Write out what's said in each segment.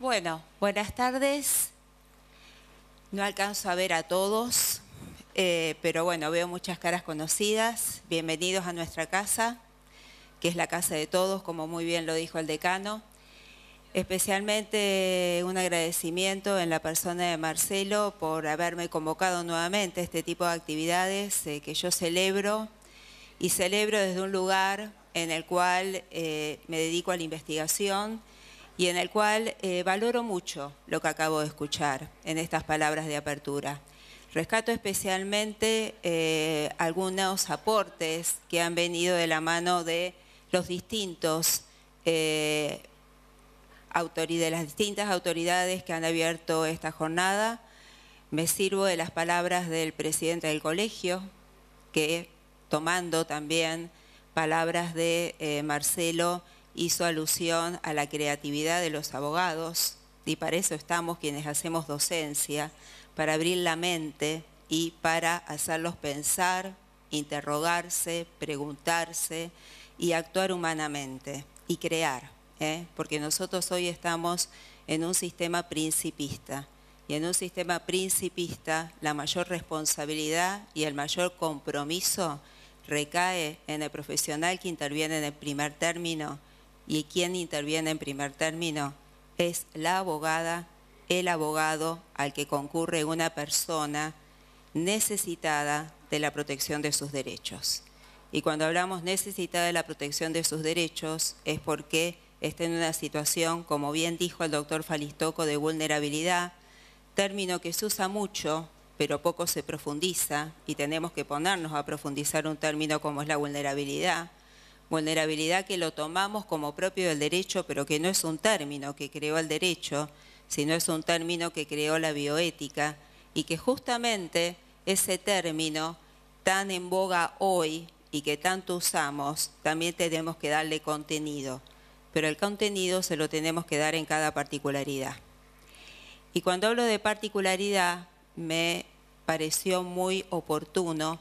Bueno, buenas tardes. No alcanzo a ver a todos, eh, pero bueno, veo muchas caras conocidas. Bienvenidos a nuestra casa, que es la casa de todos, como muy bien lo dijo el decano. Especialmente un agradecimiento en la persona de Marcelo por haberme convocado nuevamente a este tipo de actividades eh, que yo celebro y celebro desde un lugar en el cual eh, me dedico a la investigación y en el cual eh, valoro mucho lo que acabo de escuchar en estas palabras de apertura. Rescato especialmente eh, algunos aportes que han venido de la mano de los distintos eh, de las distintas autoridades que han abierto esta jornada. Me sirvo de las palabras del presidente del colegio, que tomando también palabras de Marcelo, hizo alusión a la creatividad de los abogados, y para eso estamos quienes hacemos docencia, para abrir la mente y para hacerlos pensar, interrogarse, preguntarse y actuar humanamente y crear, ¿eh? porque nosotros hoy estamos en un sistema principista. Y en un sistema principista, la mayor responsabilidad y el mayor compromiso recae en el profesional que interviene en el primer término, y quien interviene en primer término es la abogada, el abogado al que concurre una persona necesitada de la protección de sus derechos. Y cuando hablamos necesitada de la protección de sus derechos es porque está en una situación, como bien dijo el doctor Falistoco, de vulnerabilidad, término que se usa mucho, pero poco se profundiza, y tenemos que ponernos a profundizar un término como es la vulnerabilidad, vulnerabilidad que lo tomamos como propio del derecho, pero que no es un término que creó el derecho, sino es un término que creó la bioética y que justamente ese término tan en boga hoy y que tanto usamos, también tenemos que darle contenido, pero el contenido se lo tenemos que dar en cada particularidad. Y cuando hablo de particularidad, me pareció muy oportuno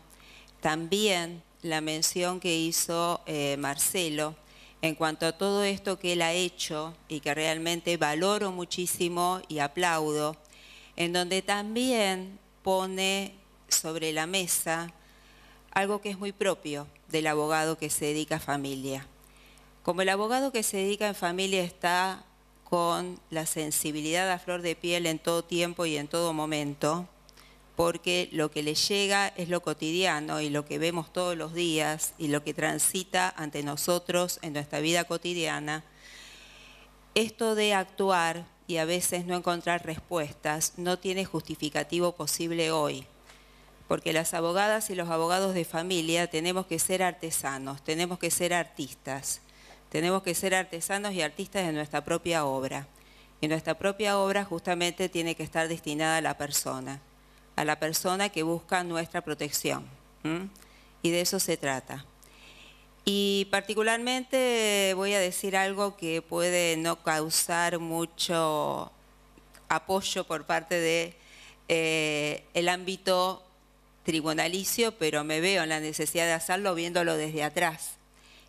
también la mención que hizo eh, Marcelo en cuanto a todo esto que él ha hecho y que realmente valoro muchísimo y aplaudo, en donde también pone sobre la mesa algo que es muy propio del abogado que se dedica a familia. Como el abogado que se dedica en familia está con la sensibilidad a flor de piel en todo tiempo y en todo momento, porque lo que les llega es lo cotidiano y lo que vemos todos los días y lo que transita ante nosotros en nuestra vida cotidiana. Esto de actuar y a veces no encontrar respuestas no tiene justificativo posible hoy, porque las abogadas y los abogados de familia tenemos que ser artesanos, tenemos que ser artistas, tenemos que ser artesanos y artistas de nuestra propia obra. Y nuestra propia obra justamente tiene que estar destinada a la persona a la persona que busca nuestra protección. Y de eso se trata. Y particularmente voy a decir algo que puede no causar mucho apoyo por parte del de, eh, el ámbito tribunalicio, pero me veo en la necesidad de hacerlo viéndolo desde atrás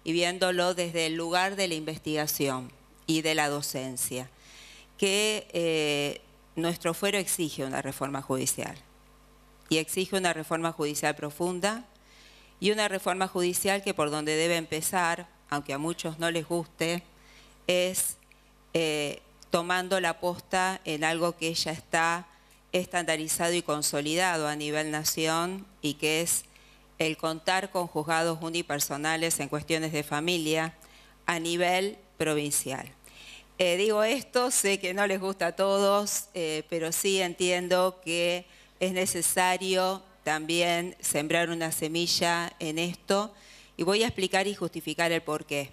y viéndolo desde el lugar de la investigación y de la docencia, que eh, nuestro fuero exige una reforma judicial y exige una reforma judicial profunda y una reforma judicial que por donde debe empezar, aunque a muchos no les guste, es eh, tomando la aposta en algo que ya está estandarizado y consolidado a nivel nación y que es el contar con juzgados unipersonales en cuestiones de familia a nivel provincial. Eh, digo esto, sé que no les gusta a todos, eh, pero sí entiendo que es necesario también sembrar una semilla en esto y voy a explicar y justificar el porqué.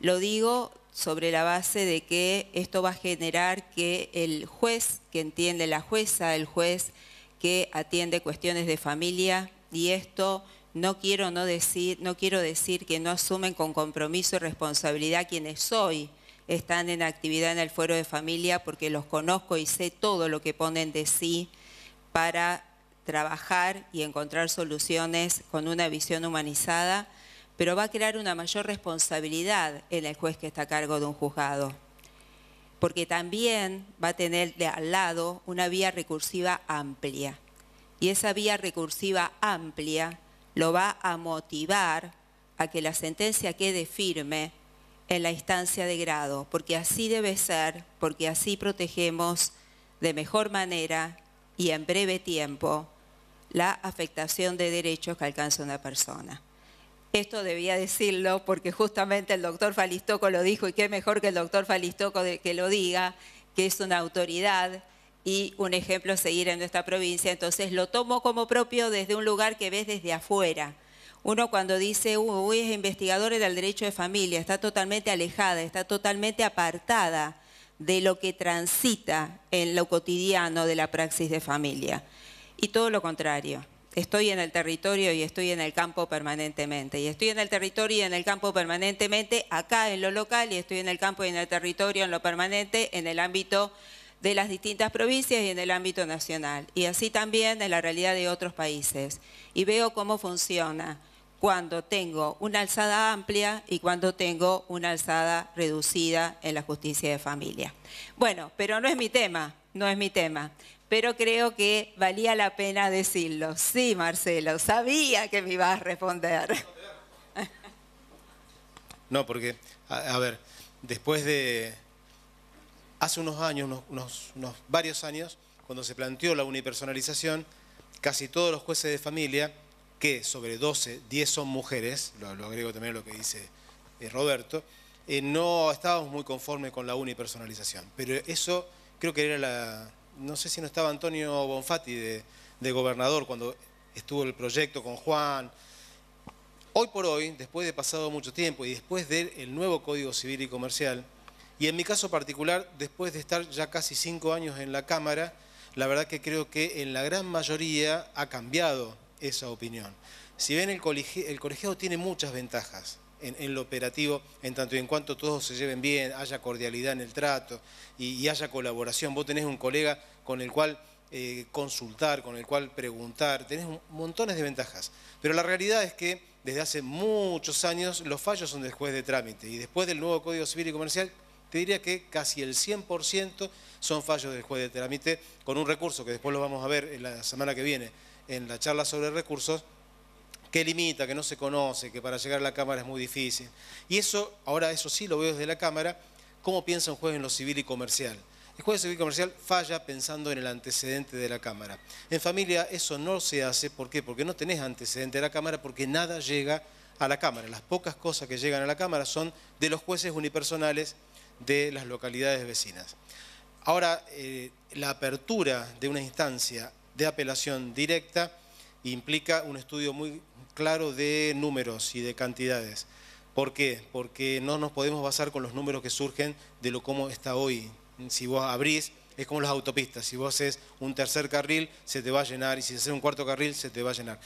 Lo digo sobre la base de que esto va a generar que el juez que entiende la jueza, el juez que atiende cuestiones de familia y esto no quiero no decir, no quiero decir que no asumen con compromiso y responsabilidad quienes hoy están en actividad en el fuero de familia porque los conozco y sé todo lo que ponen de sí para trabajar y encontrar soluciones con una visión humanizada, pero va a crear una mayor responsabilidad en el juez que está a cargo de un juzgado, porque también va a tener de al lado una vía recursiva amplia, y esa vía recursiva amplia lo va a motivar a que la sentencia quede firme en la instancia de grado, porque así debe ser, porque así protegemos de mejor manera y en breve tiempo la afectación de derechos que alcanza una persona. Esto debía decirlo porque justamente el doctor Falistoco lo dijo y qué mejor que el doctor Falistoco que lo diga, que es una autoridad y un ejemplo a seguir en nuestra provincia. Entonces lo tomo como propio desde un lugar que ves desde afuera. Uno cuando dice, uy, es investigadora del derecho de familia, está totalmente alejada, está totalmente apartada de lo que transita en lo cotidiano de la praxis de familia. Y todo lo contrario, estoy en el territorio y estoy en el campo permanentemente. Y estoy en el territorio y en el campo permanentemente, acá en lo local, y estoy en el campo y en el territorio, en lo permanente, en el ámbito de las distintas provincias y en el ámbito nacional. Y así también en la realidad de otros países. Y veo cómo funciona cuando tengo una alzada amplia y cuando tengo una alzada reducida en la justicia de familia. Bueno, pero no es mi tema, no es mi tema. Pero creo que valía la pena decirlo. Sí, Marcelo, sabía que me ibas a responder. No, porque, a, ver, después de, hace unos años, unos varios años, cuando se planteó la unipersonalización, casi todos los jueces de familia que sobre 12, 10 son mujeres, lo, agrego también a lo que dice eh, Roberto, eh, no estábamos muy conformes con la unipersonalización. Pero eso creo que era la... No sé si no estaba Antonio Bonfatti de, gobernador cuando estuvo el proyecto con Juan. Hoy por hoy, después de pasado mucho tiempo y después del nuevo Código Civil y Comercial, y en mi caso particular, después de estar ya casi cinco años en la Cámara, la verdad que creo que en la gran mayoría ha cambiado esa opinión. Si bien el, colegiado, tiene muchas ventajas en, lo operativo, en tanto y en cuanto todos se lleven bien, haya cordialidad en el trato y, haya colaboración. Vos tenés un colega con el cual eh, consultar, con el cual preguntar, tenés montones de ventajas. Pero la realidad es que desde hace muchos años los fallos son del juez de trámite y después del nuevo Código Civil y Comercial te diría que casi el 100% son fallos del juez de trámite, con un recurso que después lo vamos a ver en la semana que viene, en la charla sobre recursos, que limita, que no se conoce, que para llegar a la Cámara es muy difícil. Y eso, ahora eso sí lo veo desde la Cámara, cómo piensa un juez en lo civil y comercial. El juez civil y comercial falla pensando en el antecedente de la Cámara. En familia eso no se hace, ¿por qué? Porque no tenés antecedente de la Cámara, porque nada llega a la Cámara. Las pocas cosas que llegan a la Cámara son de los jueces unipersonales de las localidades vecinas. Ahora, eh, la apertura de una instancia de apelación directa implica un estudio muy claro de números y de cantidades. ¿Por qué? Porque no nos podemos basar con los números que surgen de lo como está hoy. Si vos abrís, es como las autopistas. Si vos haces un tercer carril, se te va a llenar. Y si haces un cuarto carril, se te va a llenar.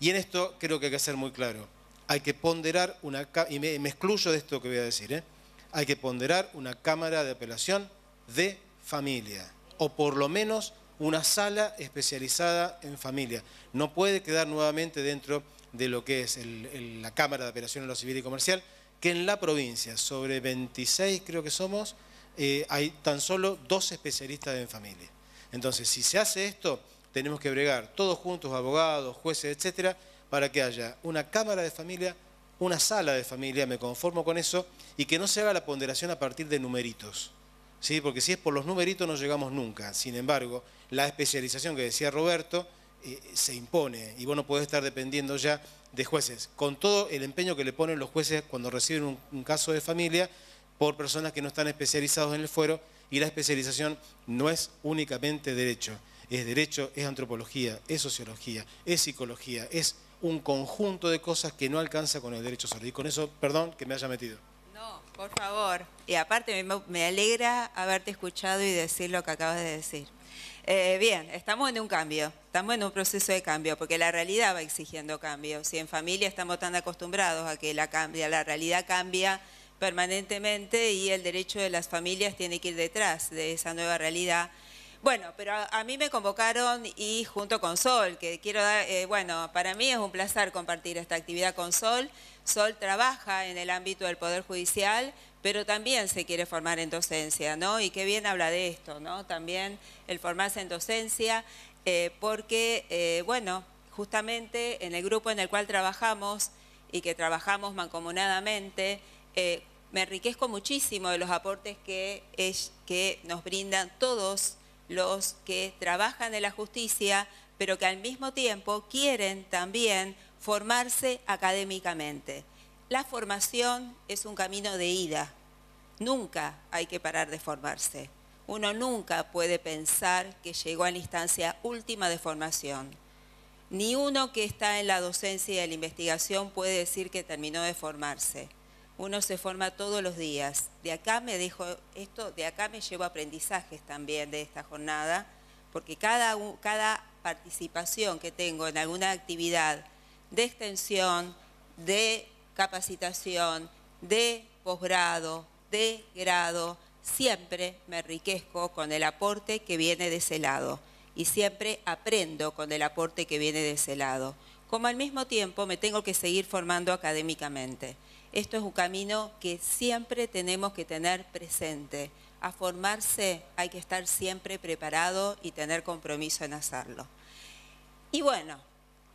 Y en esto creo que hay que ser muy claro. Hay que ponderar una... Y me, excluyo de esto que voy a decir. ¿eh? Hay que ponderar una cámara de apelación de familia. O por lo menos una sala especializada en familia. No puede quedar nuevamente dentro de lo que es la Cámara de apelación en lo Civil y Comercial, que en la provincia, sobre 26 creo que somos, eh, hay tan solo dos especialistas en familia. Entonces, si se hace esto, tenemos que bregar todos juntos, abogados, jueces, etcétera, para que haya una Cámara de Familia, una sala de familia, me conformo con eso, y que no se haga la ponderación a partir de numeritos porque si es por los numeritos no llegamos nunca. Sin embargo, la especialización que decía Roberto eh, se impone y vos no podés estar dependiendo ya de jueces, con todo el empeño que le ponen los jueces cuando reciben un, caso de familia por personas que no están especializados en el fuero y la especialización no es únicamente derecho, es derecho, es antropología, es sociología, es psicología, es un conjunto de cosas que no alcanza con el derecho solo. Y con eso, perdón que me haya metido. Por favor. Y aparte me, alegra haberte escuchado y decir lo que acabas de decir. Eh, bien, estamos en un cambio, estamos en un proceso de cambio, porque la realidad va exigiendo cambio. Si en familia estamos tan acostumbrados a que la, cambia, la realidad cambia permanentemente y el derecho de las familias tiene que ir detrás de esa nueva realidad bueno, pero a, mí me convocaron y junto con Sol, que quiero dar, eh, bueno, para mí es un placer compartir esta actividad con Sol. Sol trabaja en el ámbito del Poder Judicial, pero también se quiere formar en docencia, ¿no? Y qué bien habla de esto, ¿no? También el formarse en docencia, eh, porque, eh, bueno, justamente en el grupo en el cual trabajamos y que trabajamos mancomunadamente, me enriquezco muchísimo de los aportes que nos brindan todos los que trabajan en la justicia, pero que al mismo tiempo quieren también formarse académicamente. La formación es un camino de ida. Nunca hay que parar de formarse. Uno nunca puede pensar que llegó a la instancia última de formación. Ni uno que está en la docencia y en la investigación puede decir que terminó de formarse uno se forma todos los días. De acá me dejo esto, de acá me llevo aprendizajes también de esta jornada, porque cada, cada participación que tengo en alguna actividad de extensión, de capacitación, de posgrado, de grado, siempre me enriquezco con el aporte que viene de ese lado y siempre aprendo con el aporte que viene de ese lado. Como al mismo tiempo me tengo que seguir formando académicamente esto es un camino que siempre tenemos que tener presente. A formarse hay que estar siempre preparado y tener compromiso en hacerlo. Y bueno,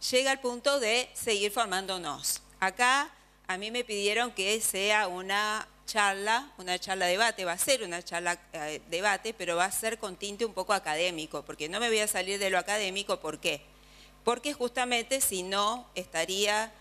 llega el punto de seguir formándonos. Acá a mí me pidieron que sea una charla, una charla debate, va a ser una charla eh, debate, pero va a ser con tinte un poco académico, porque no me voy a salir de lo académico, ¿por qué? Porque justamente si no estaría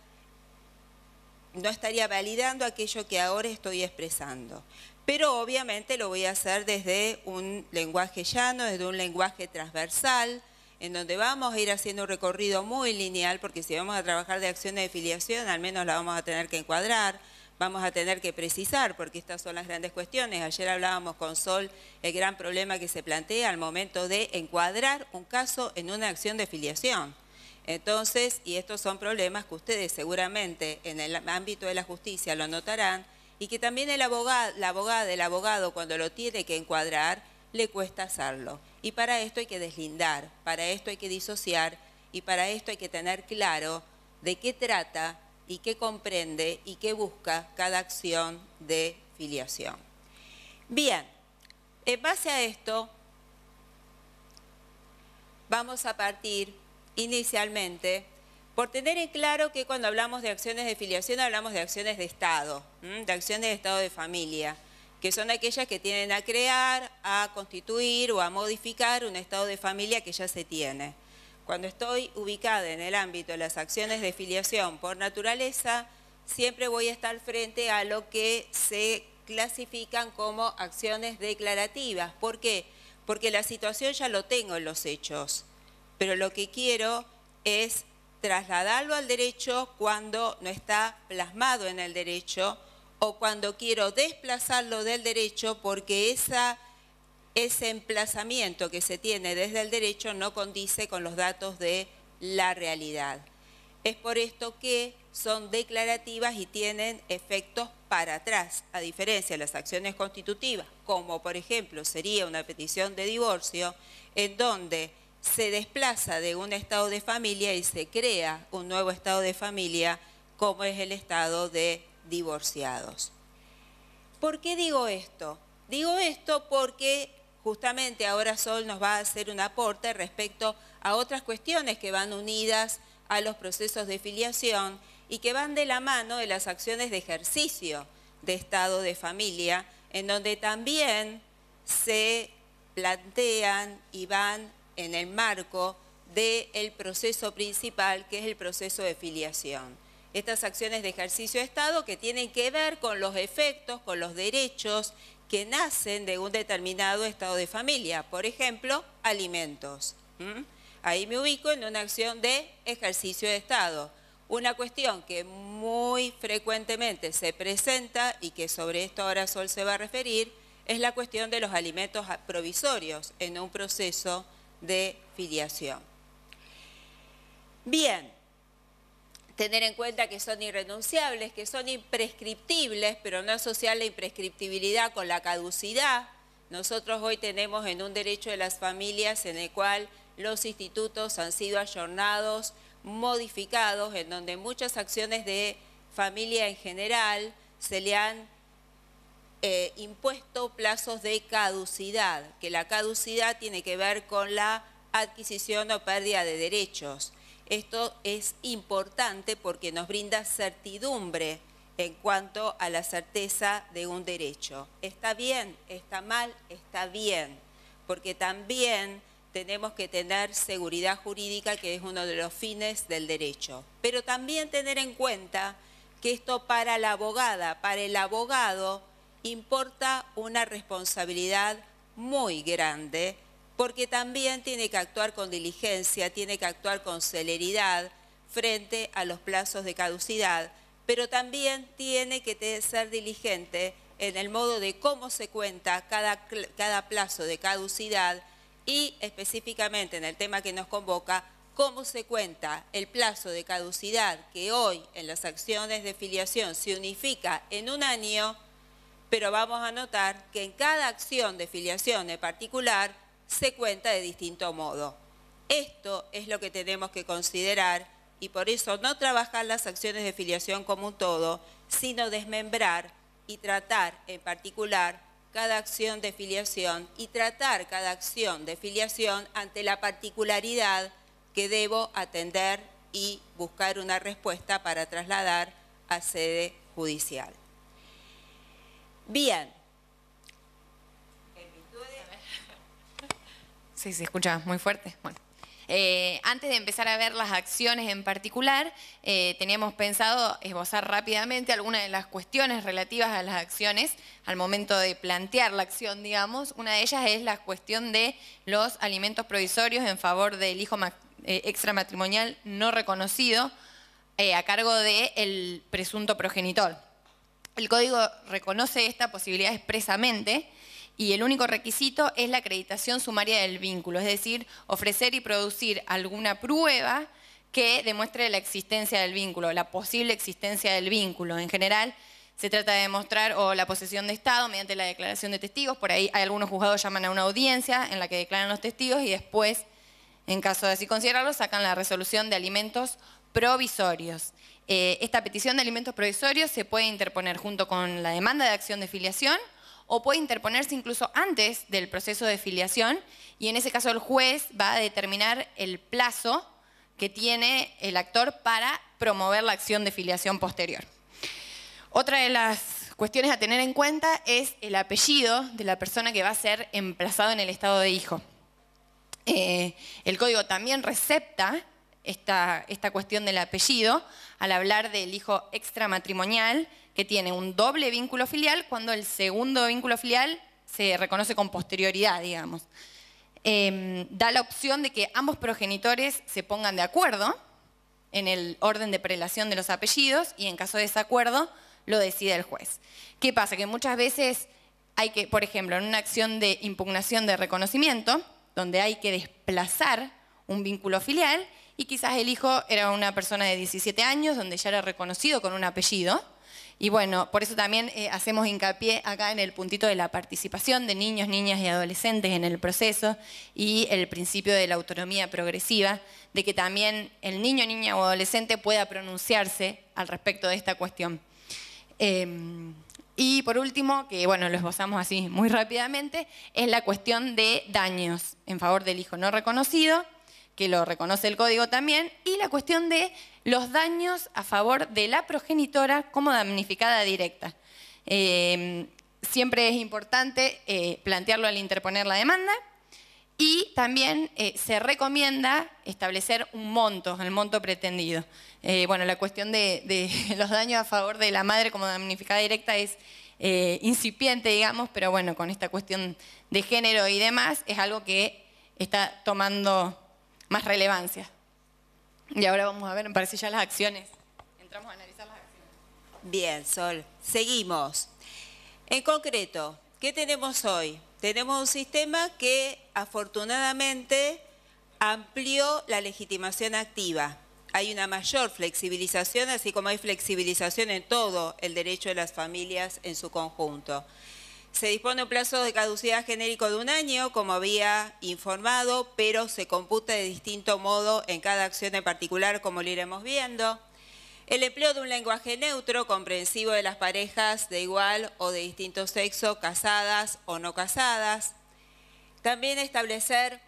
no estaría validando aquello que ahora estoy expresando. Pero obviamente lo voy a hacer desde un lenguaje llano, desde un lenguaje transversal, en donde vamos a ir haciendo un recorrido muy lineal, porque si vamos a trabajar de acción de filiación, al menos la vamos a tener que encuadrar, vamos a tener que precisar, porque estas son las grandes cuestiones. Ayer hablábamos con Sol el gran problema que se plantea al momento de encuadrar un caso en una acción de filiación. Entonces, y estos son problemas que ustedes seguramente en el ámbito de la justicia lo notarán, y que también el abogado, la abogada, el abogado cuando lo tiene que encuadrar, le cuesta hacerlo. Y para esto hay que deslindar, para esto hay que disociar y para esto hay que tener claro de qué trata y qué comprende y qué busca cada acción de filiación. Bien, en base a esto, vamos a partir inicialmente por tener en claro que cuando hablamos de acciones de filiación hablamos de acciones de Estado, de acciones de Estado de familia, que son aquellas que tienen a crear, a constituir o a modificar un Estado de familia que ya se tiene. Cuando estoy ubicada en el ámbito de las acciones de filiación por naturaleza, siempre voy a estar frente a lo que se clasifican como acciones declarativas. ¿Por qué? Porque la situación ya lo tengo en los hechos pero lo que quiero es trasladarlo al derecho cuando no está plasmado en el derecho o cuando quiero desplazarlo del derecho porque esa, ese emplazamiento que se tiene desde el derecho no condice con los datos de la realidad. Es por esto que son declarativas y tienen efectos para atrás, a diferencia de las acciones constitutivas, como por ejemplo sería una petición de divorcio, en donde se desplaza de un estado de familia y se crea un nuevo estado de familia como es el estado de divorciados. ¿Por qué digo esto? Digo esto porque justamente ahora Sol nos va a hacer un aporte respecto a otras cuestiones que van unidas a los procesos de filiación y que van de la mano de las acciones de ejercicio de estado de familia, en donde también se plantean y van en el marco del proceso principal, que es el proceso de filiación. Estas acciones de ejercicio de Estado que tienen que ver con los efectos, con los derechos que nacen de un determinado estado de familia, por ejemplo, alimentos. ¿Mm? Ahí me ubico en una acción de ejercicio de Estado. Una cuestión que muy frecuentemente se presenta y que sobre esto ahora Sol se va a referir es la cuestión de los alimentos provisorios en un proceso de filiación. Bien, tener en cuenta que son irrenunciables, que son imprescriptibles, pero no asociar la imprescriptibilidad con la caducidad. Nosotros hoy tenemos en un derecho de las familias en el cual los institutos han sido ayornados, modificados, en donde muchas acciones de familia en general se le han eh, impuesto plazos de caducidad, que la caducidad tiene que ver con la adquisición o pérdida de derechos. Esto es importante porque nos brinda certidumbre en cuanto a la certeza de un derecho. ¿Está bien? ¿Está mal? Está bien. Porque también tenemos que tener seguridad jurídica, que es uno de los fines del derecho. Pero también tener en cuenta que esto para la abogada, para el abogado, importa una responsabilidad muy grande porque también tiene que actuar con diligencia, tiene que actuar con celeridad frente a los plazos de caducidad, pero también tiene que ser diligente en el modo de cómo se cuenta cada, plazo de caducidad y específicamente en el tema que nos convoca, cómo se cuenta el plazo de caducidad que hoy en las acciones de filiación se unifica en un año pero vamos a notar que en cada acción de filiación en particular se cuenta de distinto modo. Esto es lo que tenemos que considerar y por eso no trabajar las acciones de filiación como un todo, sino desmembrar y tratar en particular cada acción de filiación y tratar cada acción de filiación ante la particularidad que debo atender y buscar una respuesta para trasladar a sede judicial. Bien. Sí, se escucha muy fuerte. Bueno. Eh, antes de empezar a ver las acciones en particular, eh, teníamos pensado esbozar rápidamente algunas de las cuestiones relativas a las acciones al momento de plantear la acción, digamos. Una de ellas es la cuestión de los alimentos provisorios en favor del hijo eh, extramatrimonial no reconocido a cargo del presunto progenitor. El código reconoce esta posibilidad expresamente y el único requisito es la acreditación sumaria del vínculo, es decir, ofrecer y producir alguna prueba que demuestre la existencia del vínculo, la posible existencia del vínculo. En general, se trata de demostrar o la posesión de Estado mediante la declaración de testigos, por ahí hay algunos juzgados llaman a una audiencia en la que declaran los testigos y después, en caso de así considerarlo, sacan la resolución de alimentos provisorios. Eh, esta petición de alimentos provisorios se puede interponer junto con la demanda de acción de filiación o puede interponerse incluso antes del proceso de filiación y en ese caso el juez va a determinar el plazo que tiene el actor para promover la acción de filiación posterior. Otra de las cuestiones a tener en cuenta es el apellido de la persona que va a ser emplazado en el estado de hijo. Eh, el código también recepta esta, cuestión del apellido al hablar del hijo extramatrimonial que tiene un doble vínculo filial cuando el segundo vínculo filial se reconoce con posterioridad, digamos. Em, da la opción de que ambos progenitores se pongan de acuerdo en el orden de prelación de los apellidos y en caso de desacuerdo lo decide el juez. ¿Qué pasa? Que muchas veces hay que, por ejemplo, en una acción de impugnación de reconocimiento, donde hay que desplazar un vínculo filial, y quizás el hijo era una persona de 17 años, donde ya era reconocido con un apellido. Y bueno, por eso también eh, hacemos hincapié acá en el puntito de la participación de niños, niñas y adolescentes en el proceso y el principio de la autonomía progresiva, de que también el niño, niña o adolescente pueda pronunciarse al respecto de esta cuestión. Em, y por último, que bueno, lo esbozamos así muy rápidamente, es la cuestión de daños en favor del hijo no reconocido que lo reconoce el código también, y la cuestión de los daños a favor de la progenitora como damnificada directa. Eh, siempre es importante eh, plantearlo al interponer la demanda y también eh, se recomienda establecer un monto, el monto pretendido. bueno, la cuestión de, los daños a favor de la madre como damnificada directa es incipiente, digamos, pero bueno, con esta cuestión de género y demás, es algo que está tomando más relevancia. Y ahora vamos a ver, me parece ya las acciones. Entramos a analizar las acciones. Bien, Sol. Seguimos. En concreto, ¿qué tenemos hoy? Tenemos un sistema que afortunadamente amplió la legitimación activa. Hay una mayor flexibilización, así como hay flexibilización en todo el derecho de las familias en su conjunto. Se dispone un plazo de caducidad genérico de un año, como había informado, pero se computa de distinto modo en cada acción en particular, como lo iremos viendo. El empleo de un lenguaje neutro, comprensivo de las parejas de igual o de distinto sexo, casadas o no casadas. También establecer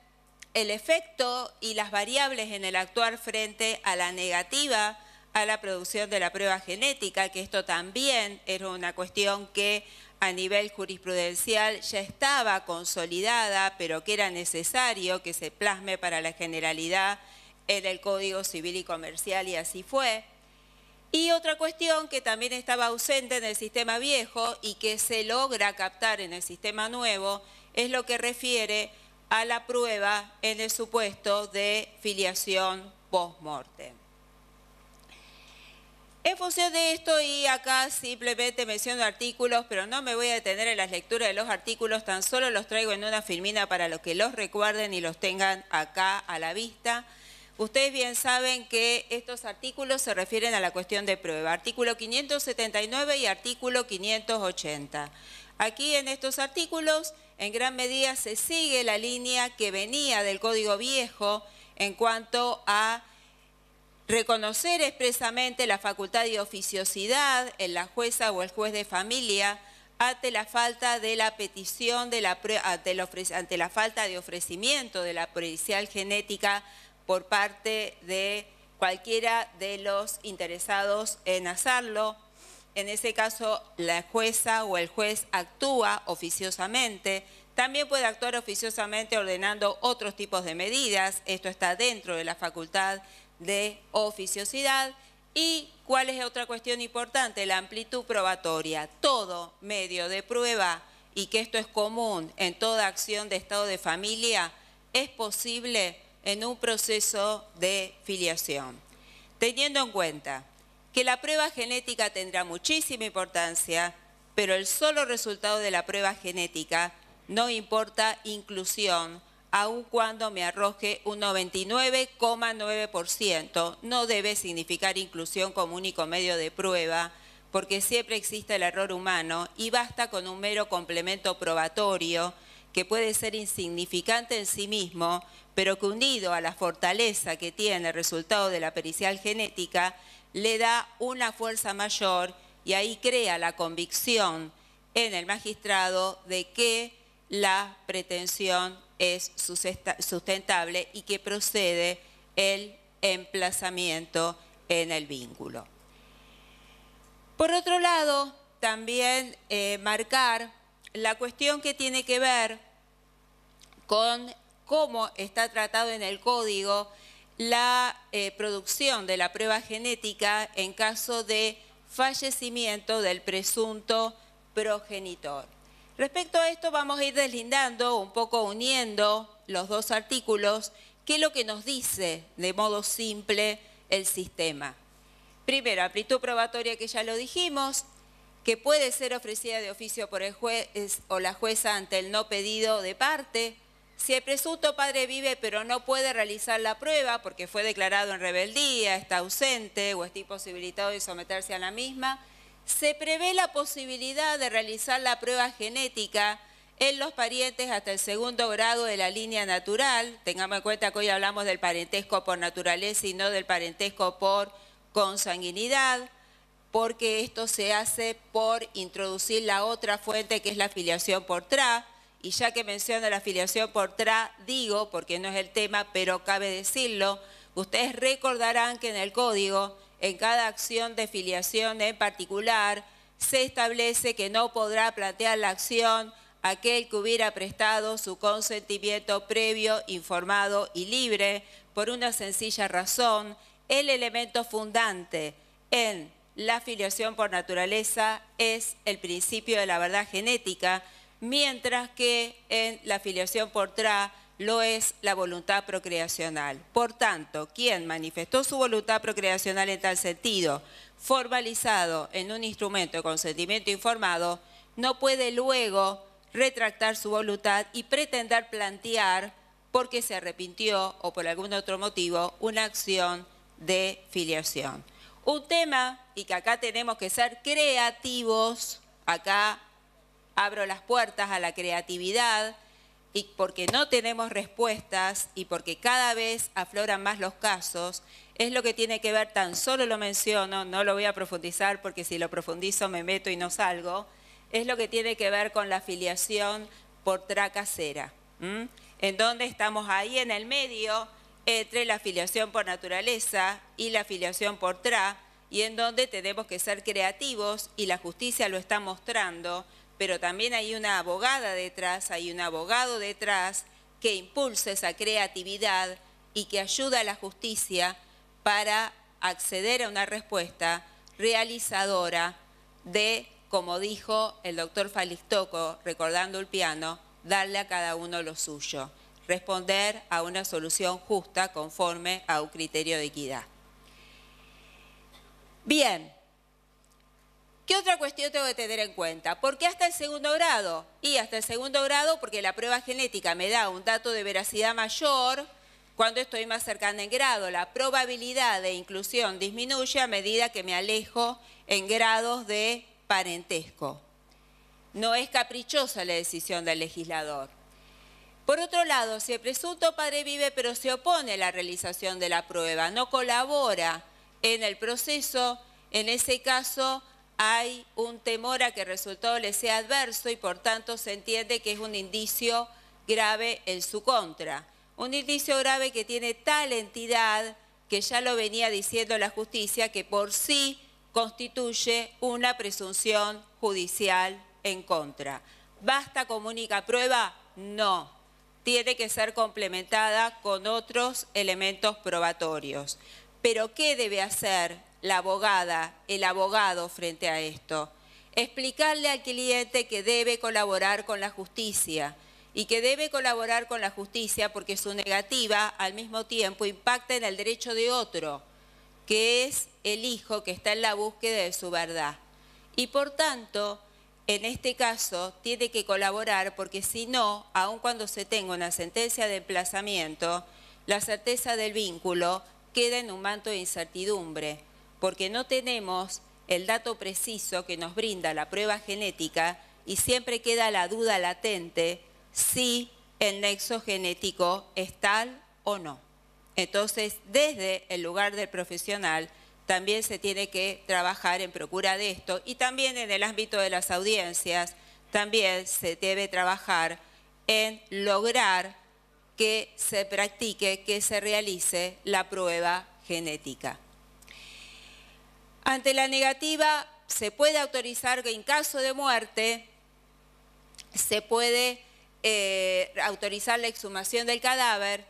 el efecto y las variables en el actuar frente a la negativa a la producción de la prueba genética, que esto también es una cuestión que a nivel jurisprudencial ya estaba consolidada, pero que era necesario que se plasme para la generalidad en el Código Civil y Comercial y así fue. Y otra cuestión que también estaba ausente en el sistema viejo y que se logra captar en el sistema nuevo es lo que refiere a la prueba en el supuesto de filiación post-mortem. En función de esto, y acá simplemente menciono artículos, pero no me voy a detener en las lecturas de los artículos, tan solo los traigo en una filmina para los que los recuerden y los tengan acá a la vista. Ustedes bien saben que estos artículos se refieren a la cuestión de prueba, artículo 579 y artículo 580. Aquí en estos artículos, en gran medida, se sigue la línea que venía del Código Viejo en cuanto a reconocer expresamente la facultad de oficiosidad en la jueza o el juez de familia ante la falta de la petición de la, ante, la ante la falta de ofrecimiento de la pericial genética por parte de cualquiera de los interesados en hacerlo. En ese caso, la jueza o el juez actúa oficiosamente. También puede actuar oficiosamente ordenando otros tipos de medidas. Esto está dentro de la facultad de oficiosidad. ¿Y cuál es otra cuestión importante? La amplitud probatoria. Todo medio de prueba, y que esto es común en toda acción de estado de familia, es posible en un proceso de filiación. Teniendo en cuenta que la prueba genética tendrá muchísima importancia, pero el solo resultado de la prueba genética no importa inclusión aun cuando me arroje un 99,9%, no debe significar inclusión como único medio de prueba, porque siempre existe el error humano y basta con un mero complemento probatorio que puede ser insignificante en sí mismo, pero que unido a la fortaleza que tiene el resultado de la pericial genética, le da una fuerza mayor y ahí crea la convicción en el magistrado de que la pretensión es sustentable y que procede el emplazamiento en el vínculo. Por otro lado, también eh, marcar la cuestión que tiene que ver con cómo está tratado en el código la eh, producción de la prueba genética en caso de fallecimiento del presunto progenitor. Respecto a esto vamos a ir deslindando, un poco uniendo los dos artículos, qué es lo que nos dice de modo simple el sistema. Primero, amplitud probatoria que ya lo dijimos, que puede ser ofrecida de oficio por el juez o la jueza ante el no pedido de parte. Si el presunto padre vive pero no puede realizar la prueba porque fue declarado en rebeldía, está ausente o está imposibilitado de someterse a la misma, se prevé la posibilidad de realizar la prueba genética en los parientes hasta el segundo grado de la línea natural. Tengamos en cuenta que hoy hablamos del parentesco por naturaleza y no del parentesco por consanguinidad, porque esto se hace por introducir la otra fuente que es la filiación por TRA. Y ya que menciono la filiación por TRA, digo, porque no es el tema, pero cabe decirlo, ustedes recordarán que en el código en cada acción de filiación en particular, se establece que no podrá plantear la acción aquel que hubiera prestado su consentimiento previo, informado y libre, por una sencilla razón, el elemento fundante en la filiación por naturaleza es el principio de la verdad genética, mientras que en la filiación por tra lo es la voluntad procreacional. Por tanto, quien manifestó su voluntad procreacional en tal sentido, formalizado en un instrumento de consentimiento informado, no puede luego retractar su voluntad y pretender plantear, porque se arrepintió o por algún otro motivo, una acción de filiación. Un tema, y que acá tenemos que ser creativos, acá abro las puertas a la creatividad, y porque no tenemos respuestas y porque cada vez afloran más los casos, es lo que tiene que ver, tan solo lo menciono, no lo voy a profundizar porque si lo profundizo me meto y no salgo, es lo que tiene que ver con la afiliación por tracasera, casera, en donde estamos ahí en el medio entre la afiliación por naturaleza y la afiliación por tra, y en donde tenemos que ser creativos y la justicia lo está mostrando pero también hay una abogada detrás, hay un abogado detrás que impulsa esa creatividad y que ayuda a la justicia para acceder a una respuesta realizadora de, como dijo el doctor Falistoco, recordando el piano, darle a cada uno lo suyo, responder a una solución justa conforme a un criterio de equidad. Bien. Y otra cuestión tengo que tener en cuenta? ¿Por qué hasta el segundo grado? Y hasta el segundo grado porque la prueba genética me da un dato de veracidad mayor cuando estoy más cercana en grado. La probabilidad de inclusión disminuye a medida que me alejo en grados de parentesco. No es caprichosa la decisión del legislador. Por otro lado, si el presunto padre vive pero se opone a la realización de la prueba, no colabora en el proceso, en ese caso hay un temor a que el resultado le sea adverso y por tanto se entiende que es un indicio grave en su contra. Un indicio grave que tiene tal entidad que ya lo venía diciendo la justicia que por sí constituye una presunción judicial en contra. ¿Basta como única prueba? No. Tiene que ser complementada con otros elementos probatorios. Pero ¿qué debe hacer la abogada, el abogado frente a esto. Explicarle al cliente que debe colaborar con la justicia y que debe colaborar con la justicia porque su negativa al mismo tiempo impacta en el derecho de otro, que es el hijo que está en la búsqueda de su verdad. Y por tanto, en este caso, tiene que colaborar porque si no, aun cuando se tenga una sentencia de emplazamiento, la certeza del vínculo queda en un manto de incertidumbre porque no tenemos el dato preciso que nos brinda la prueba genética y siempre queda la duda latente si el nexo genético es tal o no. Entonces, desde el lugar del profesional, también se tiene que trabajar en procura de esto y también en el ámbito de las audiencias, también se debe trabajar en lograr que se practique, que se realice la prueba genética. Ante la negativa, se puede autorizar que en caso de muerte se puede eh, autorizar la exhumación del cadáver,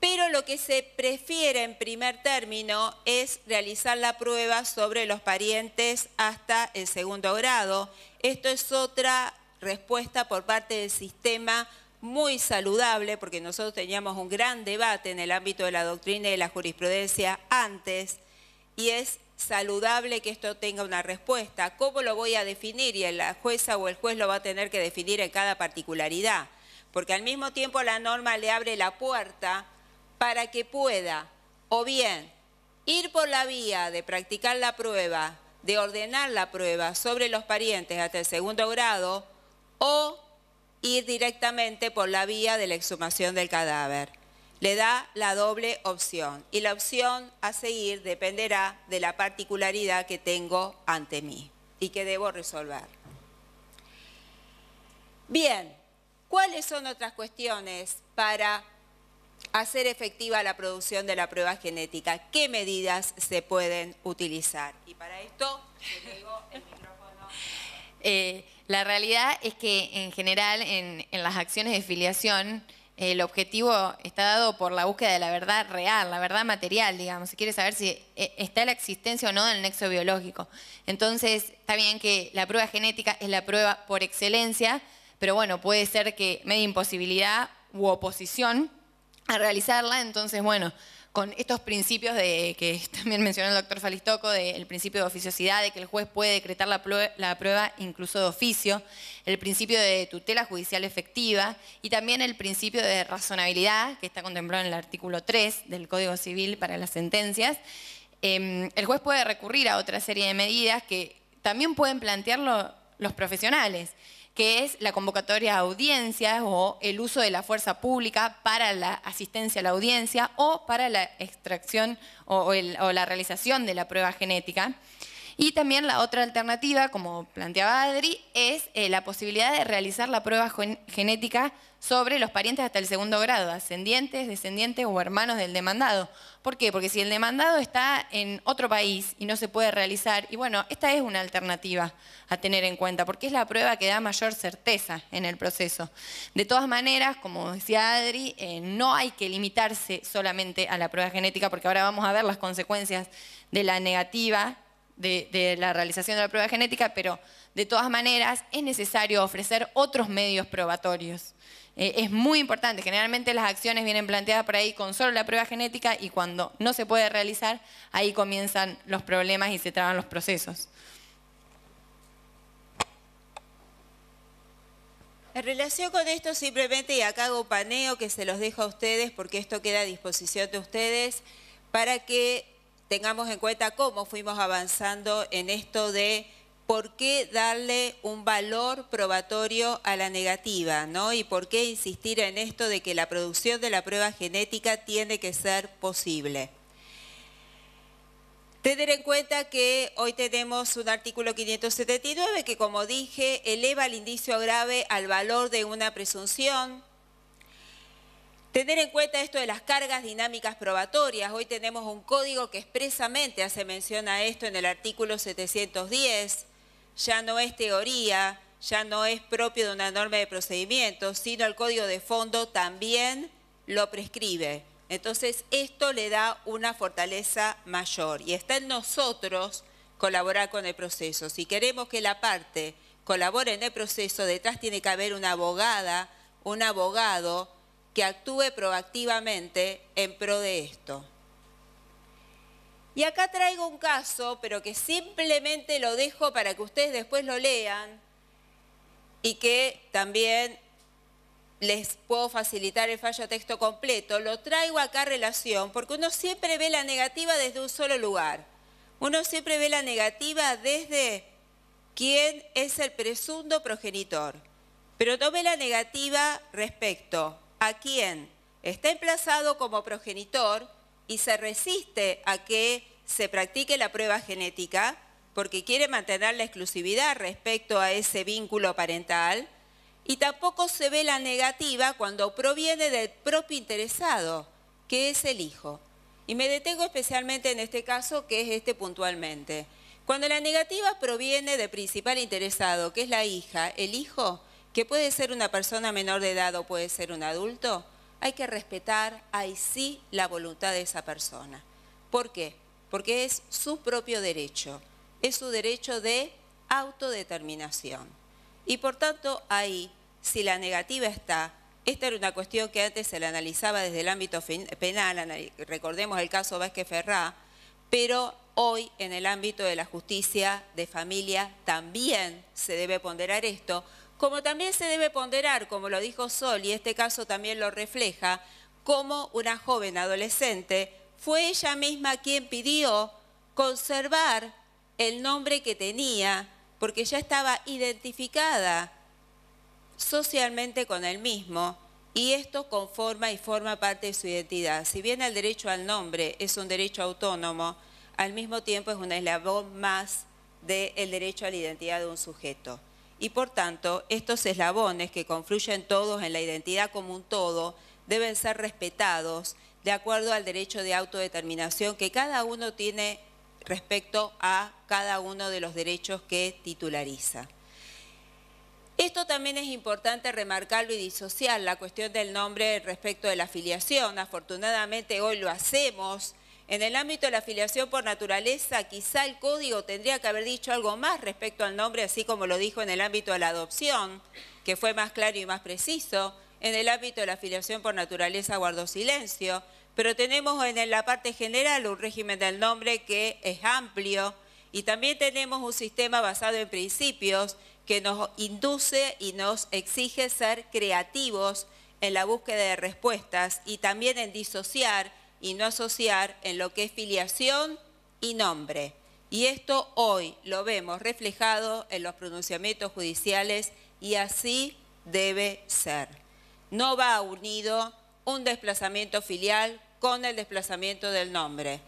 pero lo que se prefiere en primer término es realizar la prueba sobre los parientes hasta el segundo grado. Esto es otra respuesta por parte del sistema muy saludable, porque nosotros teníamos un gran debate en el ámbito de la doctrina y la jurisprudencia antes, y es saludable que esto tenga una respuesta. ¿Cómo lo voy a definir? Y la jueza o el juez lo va a tener que definir en cada particularidad. Porque al mismo tiempo la norma le abre la puerta para que pueda o bien ir por la vía de practicar la prueba, de ordenar la prueba sobre los parientes hasta el segundo grado o ir directamente por la vía de la exhumación del cadáver le da la doble opción y la opción a seguir dependerá de la particularidad que tengo ante mí y que debo resolver. Bien, ¿cuáles son otras cuestiones para hacer efectiva la producción de la prueba genética? ¿Qué medidas se pueden utilizar? Y para esto, le el micrófono. Eh, la realidad es que en general en las acciones de filiación, el objetivo está dado por la búsqueda de la verdad real, la verdad material, digamos. Si quiere saber si eh, está la existencia o no del nexo biológico. Entonces, está bien que la prueba genética es la prueba por excelencia, pero bueno, puede ser que media imposibilidad u oposición a realizarla. Entonces, bueno, con estos principios de, que también mencionó el doctor Falistoco, del principio de oficiosidad, de que el juez puede decretar la, prueba, incluso de oficio, el principio de tutela judicial efectiva y también el principio de razonabilidad, que está contemplado en el artículo 3 del Código Civil para las sentencias. Em, el juez puede recurrir a otra serie de medidas que también pueden plantearlo los profesionales que es la convocatoria a audiencias o el uso de la fuerza pública para la asistencia a la audiencia o para la extracción o, la realización de la prueba genética. Y también la otra alternativa, como planteaba Adri, es eh, la posibilidad de realizar la prueba genética sobre los parientes hasta el segundo grado, ascendientes, descendientes o hermanos del demandado. ¿Por qué? Porque si el demandado está en otro país y no se puede realizar, y bueno, esta es una alternativa a tener en cuenta, porque es la prueba que da mayor certeza en el proceso. De todas maneras, como decía Adri, eh, no hay que limitarse solamente a la prueba genética, porque ahora vamos a ver las consecuencias de la negativa de, la realización de la prueba genética, pero de todas maneras es necesario ofrecer otros medios probatorios. Eh, es muy importante, generalmente las acciones vienen planteadas por ahí con solo la prueba genética y cuando no se puede realizar, ahí comienzan los problemas y se traban los procesos. En relación con esto, simplemente, y acá hago paneo que se los dejo a ustedes porque esto queda a disposición de ustedes, para que tengamos en cuenta cómo fuimos avanzando en esto de por qué darle un valor probatorio a la negativa, ¿no? Y por qué insistir en esto de que la producción de la prueba genética tiene que ser posible. Tener en cuenta que hoy tenemos un artículo 579 que, como dije, eleva el indicio grave al valor de una presunción, Tener en cuenta esto de las cargas dinámicas probatorias. Hoy tenemos un código que expresamente hace mención a esto en el artículo 710. Ya no es teoría, ya no es propio de una norma de procedimiento, sino el código de fondo también lo prescribe. Entonces, esto le da una fortaleza mayor y está en nosotros colaborar con el proceso. Si queremos que la parte colabore en el proceso, detrás tiene que haber una abogada, un abogado que actúe proactivamente en pro de esto. Y acá traigo un caso, pero que simplemente lo dejo para que ustedes después lo lean y que también les puedo facilitar el fallo texto completo. Lo traigo acá relación porque uno siempre ve la negativa desde un solo lugar. Uno siempre ve la negativa desde quién es el presunto progenitor. Pero tome la negativa respecto a quien está emplazado como progenitor y se resiste a que se practique la prueba genética porque quiere mantener la exclusividad respecto a ese vínculo parental y tampoco se ve la negativa cuando proviene del propio interesado, que es el hijo. Y me detengo especialmente en este caso, que es este puntualmente. Cuando la negativa proviene del principal interesado, que es la hija, el hijo, que puede ser una persona menor de edad o puede ser un adulto, hay que respetar ahí sí la voluntad de esa persona. ¿Por qué? Porque es su propio derecho, es su derecho de autodeterminación. Y por tanto, ahí, si la negativa está, esta era una cuestión que antes se la analizaba desde el ámbito penal, recordemos el caso Vázquez Ferrá, pero hoy en el ámbito de la justicia de familia también se debe ponderar esto, como también se debe ponderar, como lo dijo Sol, y este caso también lo refleja, como una joven adolescente fue ella misma quien pidió conservar el nombre que tenía, porque ya estaba identificada socialmente con él mismo y esto conforma y forma parte de su identidad. Si bien el derecho al nombre es un derecho autónomo, al mismo tiempo es un eslabón más del derecho a la identidad de un sujeto y por tanto estos eslabones que confluyen todos en la identidad como un todo deben ser respetados de acuerdo al derecho de autodeterminación que cada uno tiene respecto a cada uno de los derechos que titulariza. Esto también es importante remarcarlo y disociar la cuestión del nombre respecto de la afiliación. Afortunadamente hoy lo hacemos en el ámbito de la afiliación por naturaleza, quizá el código tendría que haber dicho algo más respecto al nombre, así como lo dijo en el ámbito de la adopción, que fue más claro y más preciso. En el ámbito de la afiliación por naturaleza guardó silencio, pero tenemos en la parte general un régimen del nombre que es amplio y también tenemos un sistema basado en principios que nos induce y nos exige ser creativos en la búsqueda de respuestas y también en disociar y no asociar en lo que es filiación y nombre. Y esto hoy lo vemos reflejado en los pronunciamientos judiciales y así debe ser. No va unido un desplazamiento filial con el desplazamiento del nombre.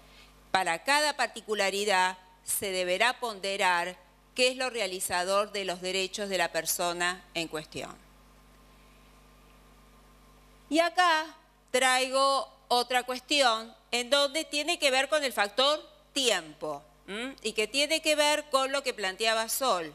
Para cada particularidad se deberá ponderar qué es lo realizador de los derechos de la persona en cuestión. Y acá traigo otra cuestión en donde tiene que ver con el factor tiempo y que tiene que ver con lo que planteaba Sol.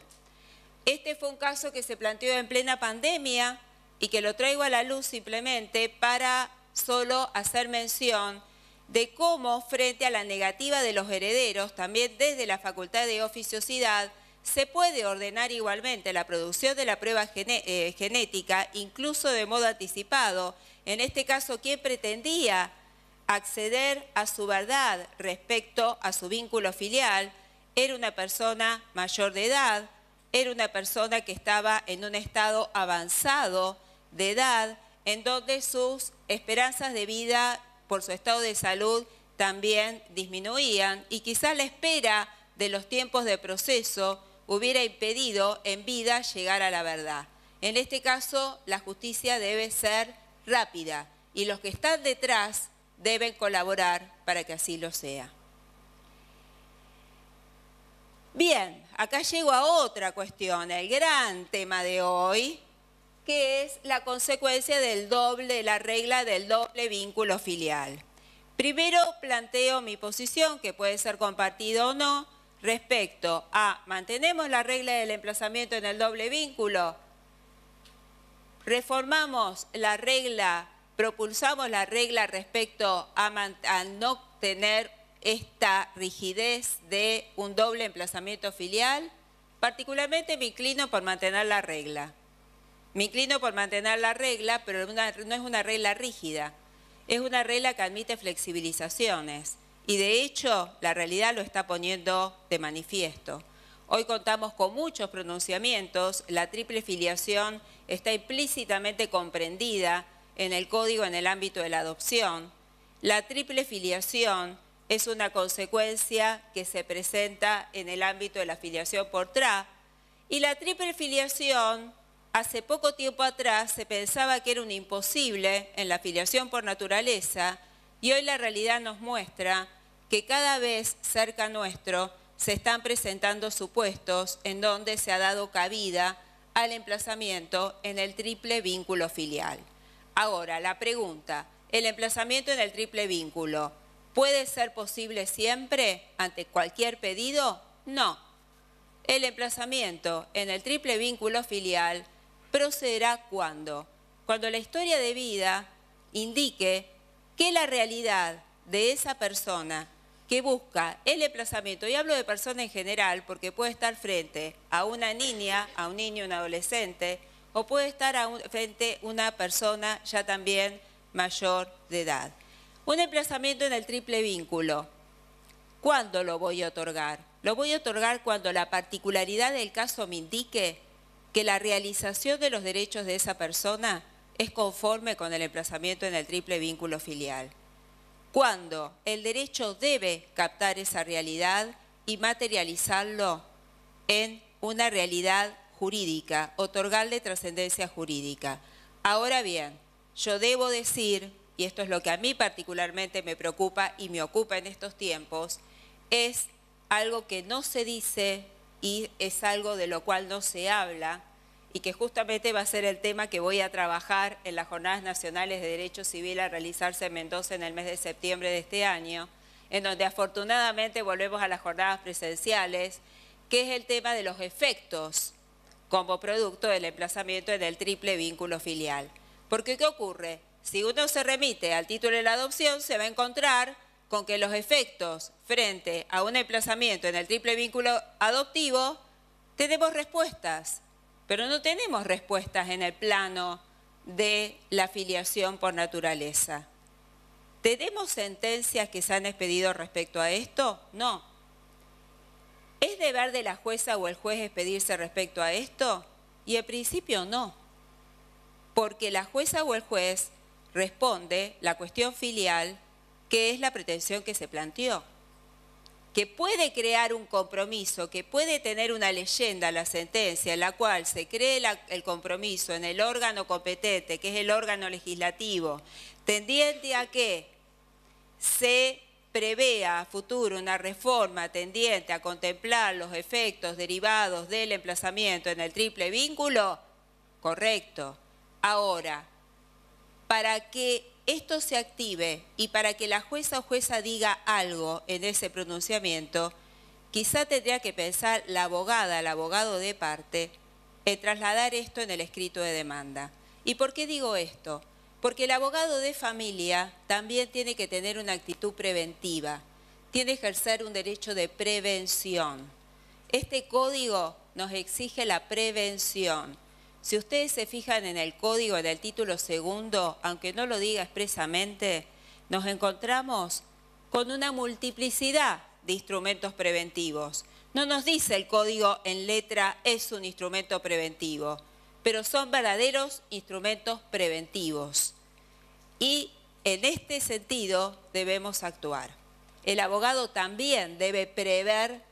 Este fue un caso que se planteó en plena pandemia y que lo traigo a la luz simplemente para solo hacer mención de cómo frente a la negativa de los herederos, también desde la Facultad de Oficiosidad, se puede ordenar igualmente la producción de la prueba eh, genética, incluso de modo anticipado, en este caso ¿quién pretendía acceder a su verdad respecto a su vínculo filial, era una persona mayor de edad, era una persona que estaba en un estado avanzado de edad, en donde sus esperanzas de vida por su estado de salud también disminuían y quizás la espera de los tiempos de proceso hubiera impedido en vida llegar a la verdad. En este caso, la justicia debe ser rápida y los que están detrás deben colaborar para que así lo sea. Bien, acá llego a otra cuestión, el gran tema de hoy, que es la consecuencia del doble, la regla del doble vínculo filial. Primero planteo mi posición, que puede ser compartida o no, respecto a mantenemos la regla del emplazamiento en el doble vínculo, reformamos la regla, propulsamos la regla respecto a, no tener esta rigidez de un doble emplazamiento filial. Particularmente me inclino por mantener la regla. Me inclino por mantener la regla, pero no es una regla rígida. Es una regla que admite flexibilizaciones. Y de hecho, la realidad lo está poniendo de manifiesto. Hoy contamos con muchos pronunciamientos, la triple filiación está implícitamente comprendida en el Código en el ámbito de la adopción. La triple filiación es una consecuencia que se presenta en el ámbito de la filiación por TRA y la triple filiación hace poco tiempo atrás se pensaba que era un imposible en la filiación por naturaleza y hoy la realidad nos muestra que cada vez cerca nuestro se están presentando supuestos en donde se ha dado cabida al emplazamiento en el triple vínculo filial. Ahora, la pregunta, ¿el emplazamiento en el triple vínculo puede ser posible siempre ante cualquier pedido? No. El emplazamiento en el triple vínculo filial procederá cuando? Cuando la historia de vida indique que la realidad de esa persona que busca el emplazamiento, y hablo de persona en general porque puede estar frente a una niña, a un niño, un adolescente, o puede estar frente a una persona ya también mayor de edad. Un emplazamiento en el triple vínculo. ¿Cuándo lo voy a otorgar? Lo voy a otorgar cuando la particularidad del caso me indique que la realización de los derechos de esa persona es conforme con el emplazamiento en el triple vínculo filial cuando el derecho debe captar esa realidad y materializarlo en una realidad jurídica, otorgarle trascendencia jurídica. Ahora bien, yo debo decir, y esto es lo que a mí particularmente me preocupa y me ocupa en estos tiempos, es algo que no se dice y es algo de lo cual no se habla, y que justamente va a ser el tema que voy a trabajar en las Jornadas Nacionales de Derecho Civil a realizarse en Mendoza en el mes de septiembre de este año, en donde afortunadamente volvemos a las jornadas presenciales, que es el tema de los efectos como producto del emplazamiento en el triple vínculo filial. Porque ¿qué ocurre? Si uno se remite al título de la adopción, se va a encontrar con que los efectos frente a un emplazamiento en el triple vínculo adoptivo, tenemos respuestas pero no tenemos respuestas en el plano de la filiación por naturaleza. ¿Tenemos sentencias que se han expedido respecto a esto? No. ¿Es deber de la jueza o el juez expedirse respecto a esto? Y en principio no, porque la jueza o el juez responde la cuestión filial, que es la pretensión que se planteó que puede crear un compromiso, que puede tener una leyenda, la sentencia, en la cual se cree el compromiso en el órgano competente, que es el órgano legislativo, tendiente a que se prevea a futuro una reforma tendiente a contemplar los efectos derivados del emplazamiento en el triple vínculo, correcto. Ahora, para que esto se active y para que la jueza o jueza diga algo en ese pronunciamiento, quizá tendría que pensar la abogada, el abogado de parte, en trasladar esto en el escrito de demanda. ¿Y por qué digo esto? Porque el abogado de familia también tiene que tener una actitud preventiva, tiene que ejercer un derecho de prevención. Este código nos exige la prevención. Si ustedes se fijan en el código, en el título segundo, aunque no lo diga expresamente, nos encontramos con una multiplicidad de instrumentos preventivos. No nos dice el código en letra es un instrumento preventivo, pero son verdaderos instrumentos preventivos. Y en este sentido debemos actuar. El abogado también debe prever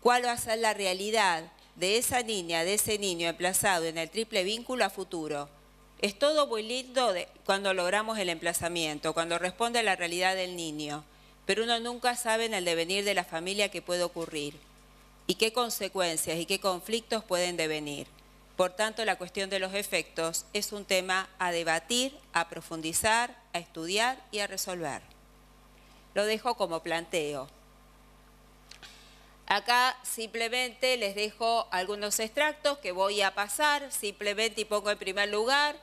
cuál va a ser la realidad de esa niña, de ese niño emplazado en el triple vínculo a futuro. Es todo muy lindo cuando logramos el emplazamiento, cuando responde a la realidad del niño, pero uno nunca sabe en el devenir de la familia qué puede ocurrir y qué consecuencias y qué conflictos pueden devenir. Por tanto, la cuestión de los efectos es un tema a debatir, a profundizar, a estudiar y a resolver. Lo dejo como planteo. Acá simplemente les dejo algunos extractos que voy a pasar, simplemente y pongo en primer lugar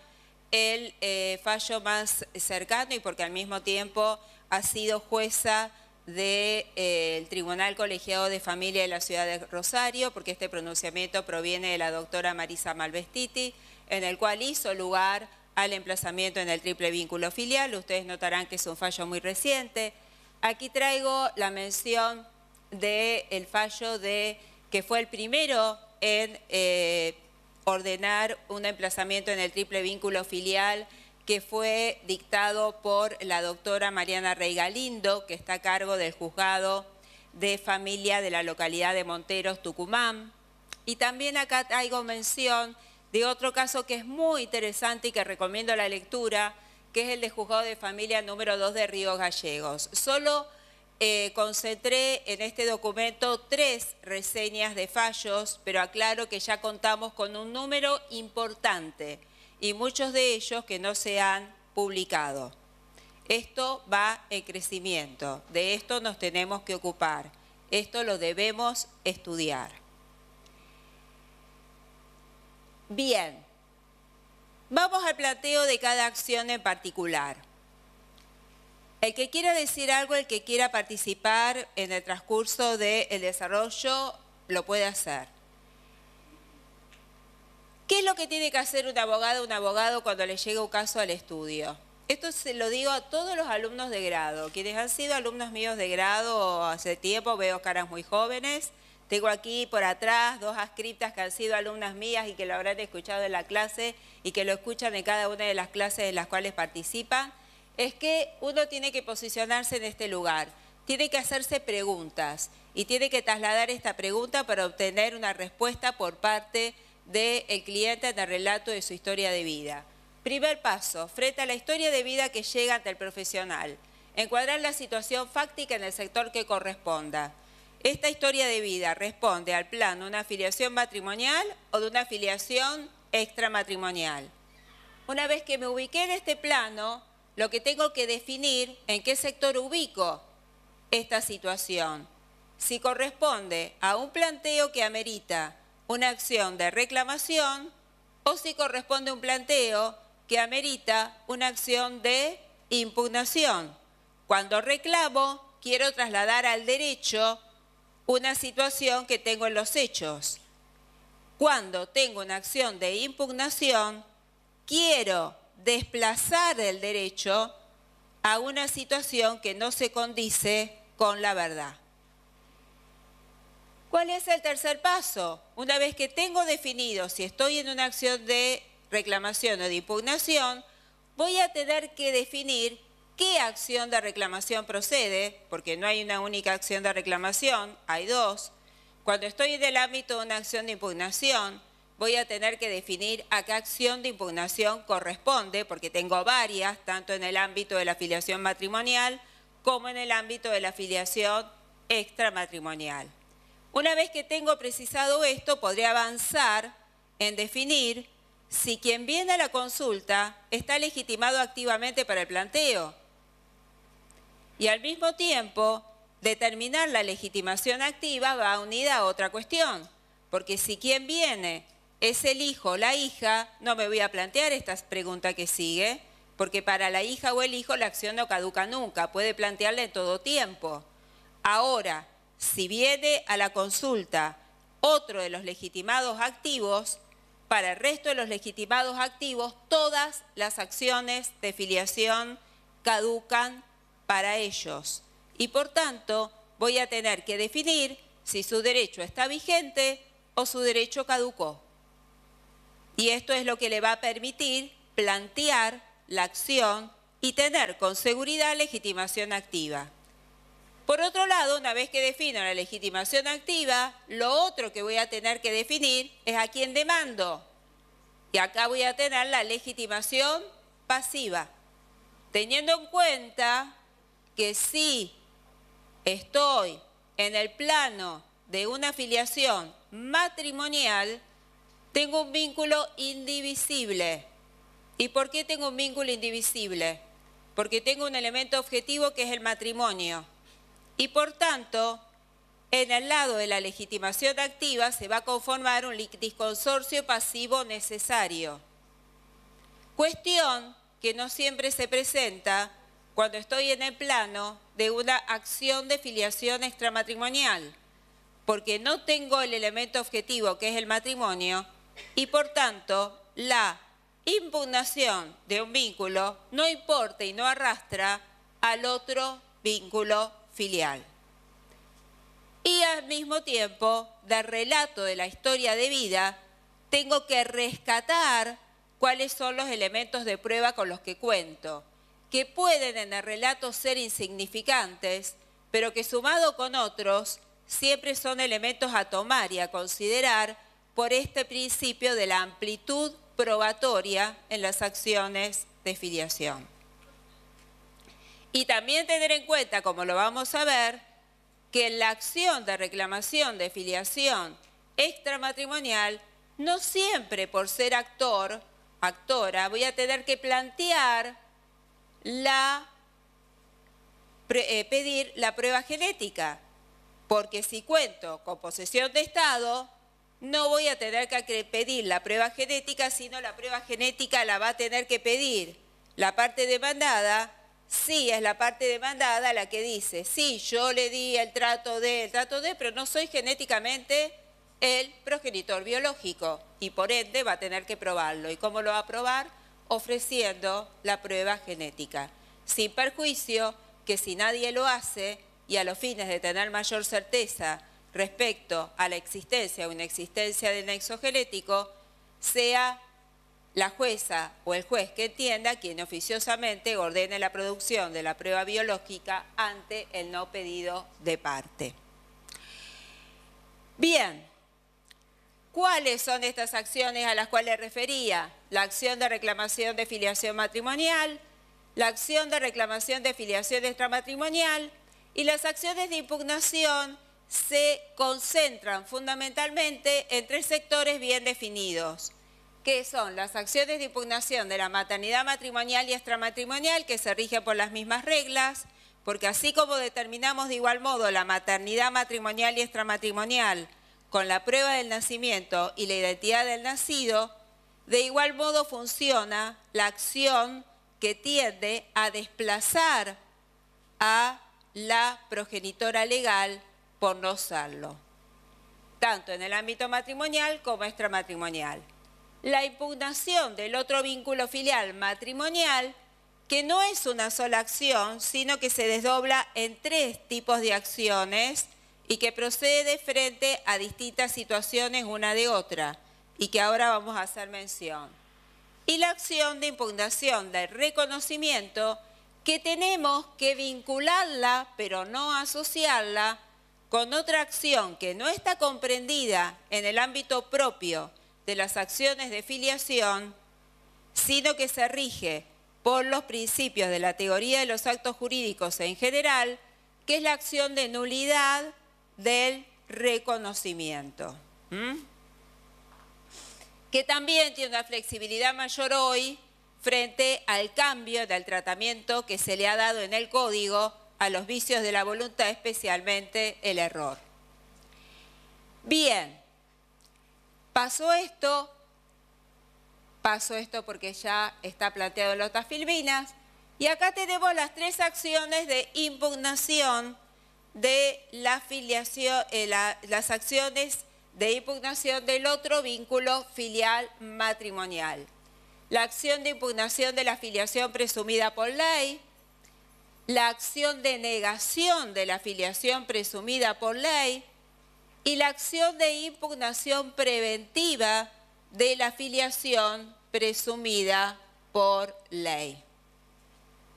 el eh, fallo más cercano y porque al mismo tiempo ha sido jueza del eh, Tribunal Colegiado de Familia de la Ciudad de Rosario, porque este pronunciamiento proviene de la doctora Marisa Malvestiti, en el cual hizo lugar al emplazamiento en el triple vínculo filial. Ustedes notarán que es un fallo muy reciente. Aquí traigo la mención del fallo de que fue el primero en eh, ordenar un emplazamiento en el triple vínculo filial que fue dictado por la doctora Mariana Rey Galindo, que está a cargo del juzgado de familia de la localidad de Monteros, Tucumán. Y también acá hago mención de otro caso que es muy interesante y que recomiendo la lectura, que es el de juzgado de familia número 2 de Río Gallegos. Solo eh, concentré en este documento tres reseñas de fallos, pero aclaro que ya contamos con un número importante y muchos de ellos que no se han publicado. Esto va en crecimiento, de esto nos tenemos que ocupar, esto lo debemos estudiar. Bien, vamos al planteo de cada acción en particular. El que quiera decir algo, el que quiera participar en el transcurso del desarrollo, lo puede hacer. ¿Qué es lo que tiene que hacer un abogado o un abogado cuando le llega un caso al estudio? Esto se lo digo a todos los alumnos de grado. Quienes han sido alumnos míos de grado hace tiempo, veo caras muy jóvenes. Tengo aquí por atrás dos ascriptas que han sido alumnas mías y que lo habrán escuchado en la clase y que lo escuchan en cada una de las clases en las cuales participan es que uno tiene que posicionarse en este lugar, tiene que hacerse preguntas y tiene que trasladar esta pregunta para obtener una respuesta por parte del cliente en el relato de su historia de vida. Primer paso, frente a la historia de vida que llega ante el profesional, encuadrar la situación fáctica en el sector que corresponda. Esta historia de vida responde al plano de una afiliación matrimonial o de una afiliación extramatrimonial. Una vez que me ubiqué en este plano, lo que tengo que definir en qué sector ubico esta situación. Si corresponde a un planteo que amerita una acción de reclamación o si corresponde a un planteo que amerita una acción de impugnación. Cuando reclamo, quiero trasladar al derecho una situación que tengo en los hechos. Cuando tengo una acción de impugnación, quiero desplazar el derecho a una situación que no se condice con la verdad. ¿Cuál es el tercer paso? Una vez que tengo definido si estoy en una acción de reclamación o de impugnación, voy a tener que definir qué acción de reclamación procede, porque no hay una única acción de reclamación, hay dos. Cuando estoy en el ámbito de una acción de impugnación, voy a tener que definir a qué acción de impugnación corresponde, porque tengo varias, tanto en el ámbito de la afiliación matrimonial como en el ámbito de la afiliación extramatrimonial. Una vez que tengo precisado esto, podría avanzar en definir si quien viene a la consulta está legitimado activamente para el planteo y al mismo tiempo determinar la legitimación activa va unida a otra cuestión, porque si quien viene es el hijo, o la hija, no me voy a plantear esta pregunta que sigue, porque para la hija o el hijo la acción no caduca nunca, puede plantearla en todo tiempo. Ahora, si viene a la consulta otro de los legitimados activos, para el resto de los legitimados activos, todas las acciones de filiación caducan para ellos. Y por tanto, voy a tener que definir si su derecho está vigente o su derecho caducó. Y esto es lo que le va a permitir plantear la acción y tener con seguridad legitimación activa. Por otro lado, una vez que defino la legitimación activa, lo otro que voy a tener que definir es a quién demando. Y acá voy a tener la legitimación pasiva, teniendo en cuenta que si estoy en el plano de una afiliación matrimonial, tengo un vínculo indivisible. ¿Y por qué tengo un vínculo indivisible? Porque tengo un elemento objetivo que es el matrimonio. Y por tanto, en el lado de la legitimación activa se va a conformar un disconsorcio pasivo necesario. Cuestión que no siempre se presenta cuando estoy en el plano de una acción de filiación extramatrimonial, porque no tengo el elemento objetivo que es el matrimonio y por tanto la impugnación de un vínculo no importa y no arrastra al otro vínculo filial. Y al mismo tiempo, de relato de la historia de vida, tengo que rescatar cuáles son los elementos de prueba con los que cuento, que pueden en el relato ser insignificantes, pero que sumado con otros, siempre son elementos a tomar y a considerar por este principio de la amplitud probatoria en las acciones de filiación. Y también tener en cuenta, como lo vamos a ver, que en la acción de reclamación de filiación extramatrimonial, no siempre por ser actor, actora, voy a tener que plantear la eh, pedir la prueba genética, porque si cuento con posesión de Estado, no voy a tener que pedir la prueba genética, sino la prueba genética la va a tener que pedir la parte demandada. Sí, es la parte demandada la que dice, sí, yo le di el trato de, el trato de, pero no soy genéticamente el progenitor biológico y por ende va a tener que probarlo. ¿Y cómo lo va a probar? Ofreciendo la prueba genética, sin perjuicio que si nadie lo hace y a los fines de tener mayor certeza respecto a la existencia o inexistencia del nexo genético, sea la jueza o el juez que entienda quien oficiosamente ordene la producción de la prueba biológica ante el no pedido de parte. Bien, ¿cuáles son estas acciones a las cuales refería? La acción de reclamación de filiación matrimonial, la acción de reclamación de filiación extramatrimonial y las acciones de impugnación se concentran fundamentalmente en tres sectores bien definidos, que son las acciones de impugnación de la maternidad matrimonial y extramatrimonial, que se rigen por las mismas reglas, porque así como determinamos de igual modo la maternidad matrimonial y extramatrimonial con la prueba del nacimiento y la identidad del nacido, de igual modo funciona la acción que tiende a desplazar a la progenitora legal por no usarlo, tanto en el ámbito matrimonial como extramatrimonial. La impugnación del otro vínculo filial matrimonial, que no es una sola acción, sino que se desdobla en tres tipos de acciones y que procede frente a distintas situaciones una de otra, y que ahora vamos a hacer mención y la acción de impugnación del reconocimiento que tenemos que vincularla, pero no asociarla con otra acción que no está comprendida en el ámbito propio de las acciones de filiación, sino que se rige por los principios de la teoría de los actos jurídicos en general, que es la acción de nulidad del reconocimiento. Que también tiene una flexibilidad mayor hoy frente al cambio del tratamiento que se le ha dado en el código a los vicios de la voluntad, especialmente el error. Bien, pasó esto, pasó esto porque ya está planteado en otras Filminas, y acá tenemos las tres acciones de impugnación de la filiación, eh, las acciones de impugnación del otro vínculo filial matrimonial. La acción de impugnación de la filiación presumida por ley, la acción de negación de la afiliación presumida por ley y la acción de impugnación preventiva de la afiliación presumida por ley.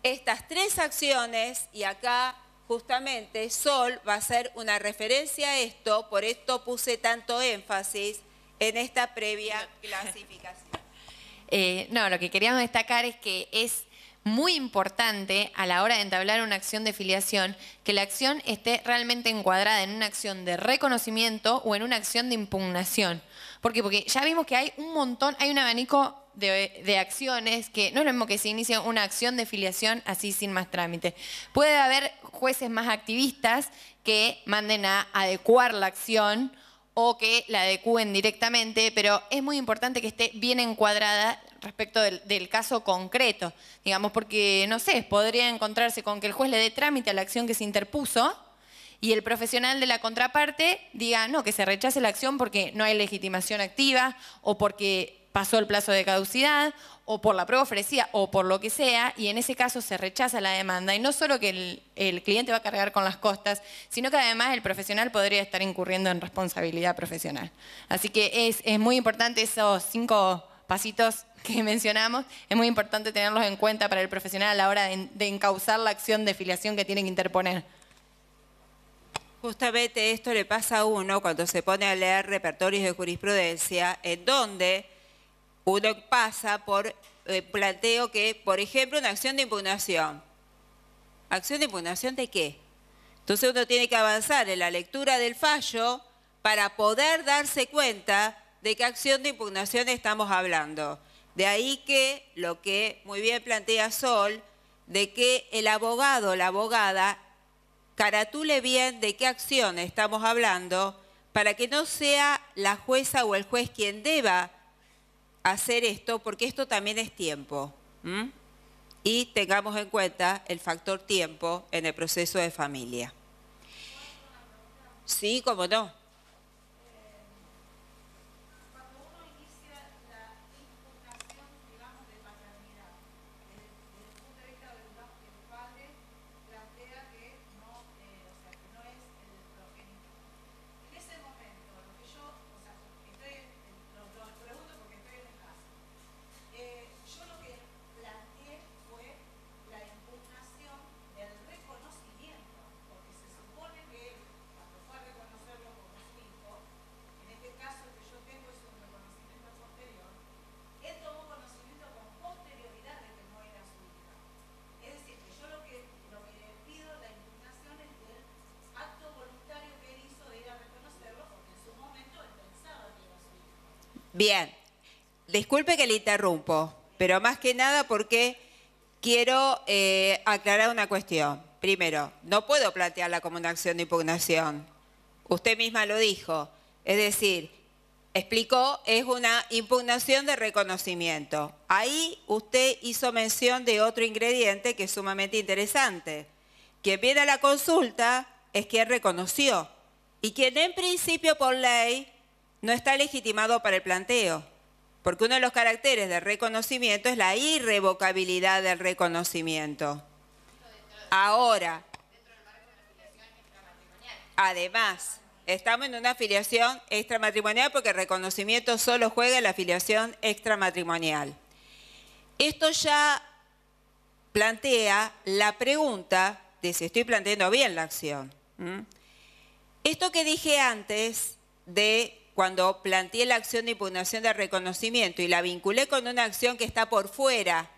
Estas tres acciones, y acá justamente Sol va a ser una referencia a esto, por esto puse tanto énfasis en esta previa clasificación. Eh, no, lo que queríamos destacar es que es muy importante a la hora de entablar una acción de filiación que la acción esté realmente encuadrada en una acción de reconocimiento o en una acción de impugnación. ¿Por Porque ya vimos que hay un montón, hay un abanico de, acciones que no es lo mismo que se inicia una acción de filiación así sin más trámite. Puede haber jueces más activistas que manden a adecuar la acción o que la adecúen directamente, pero es muy importante que esté bien encuadrada respecto del, caso concreto, digamos, porque, no sé, podría encontrarse con que el juez le dé trámite a la acción que se interpuso y el profesional de la contraparte diga, no, que se rechace la acción porque no hay legitimación activa o porque pasó el plazo de caducidad o por la prueba ofrecida o por lo que sea, y en ese caso se rechaza la demanda. Y no solo que el, cliente va a cargar con las costas, sino que además el profesional podría estar incurriendo en responsabilidad profesional. Así que es muy importante esos cinco pasitos que mencionamos, es muy importante tenerlos en cuenta para el profesional a la hora de, encauzar la acción de filiación que tienen que interponer. Justamente esto le pasa a uno cuando se pone a leer repertorios de jurisprudencia, en donde uno pasa por eh, planteo que, por ejemplo, una acción de impugnación. ¿Acción de impugnación de qué? Entonces uno tiene que avanzar en la lectura del fallo para poder darse cuenta de qué acción de impugnación estamos hablando. De ahí que lo que muy bien plantea Sol, de que el abogado la abogada caratule bien de qué acción estamos hablando para que no sea la jueza o el juez quien deba hacer esto, porque esto también es tiempo. Y tengamos en cuenta el factor tiempo en el proceso de familia. Sí, cómo no. Bien, disculpe que le interrumpo, pero más que nada porque quiero eh, aclarar una cuestión. Primero, no puedo plantearla como una acción de impugnación. Usted misma lo dijo. Es decir, explicó, es una impugnación de reconocimiento. Ahí usted hizo mención de otro ingrediente que es sumamente interesante. Quien viene a la consulta es quien reconoció y quien en principio por ley no está legitimado para el planteo, porque uno de los caracteres del reconocimiento es la irrevocabilidad del reconocimiento. Ahora, además, estamos en una afiliación extramatrimonial porque el reconocimiento solo juega en la afiliación extramatrimonial. Esto ya plantea la pregunta de si estoy planteando bien la acción. Esto que dije antes de cuando planteé la acción de impugnación de reconocimiento y la vinculé con una acción que está por fuera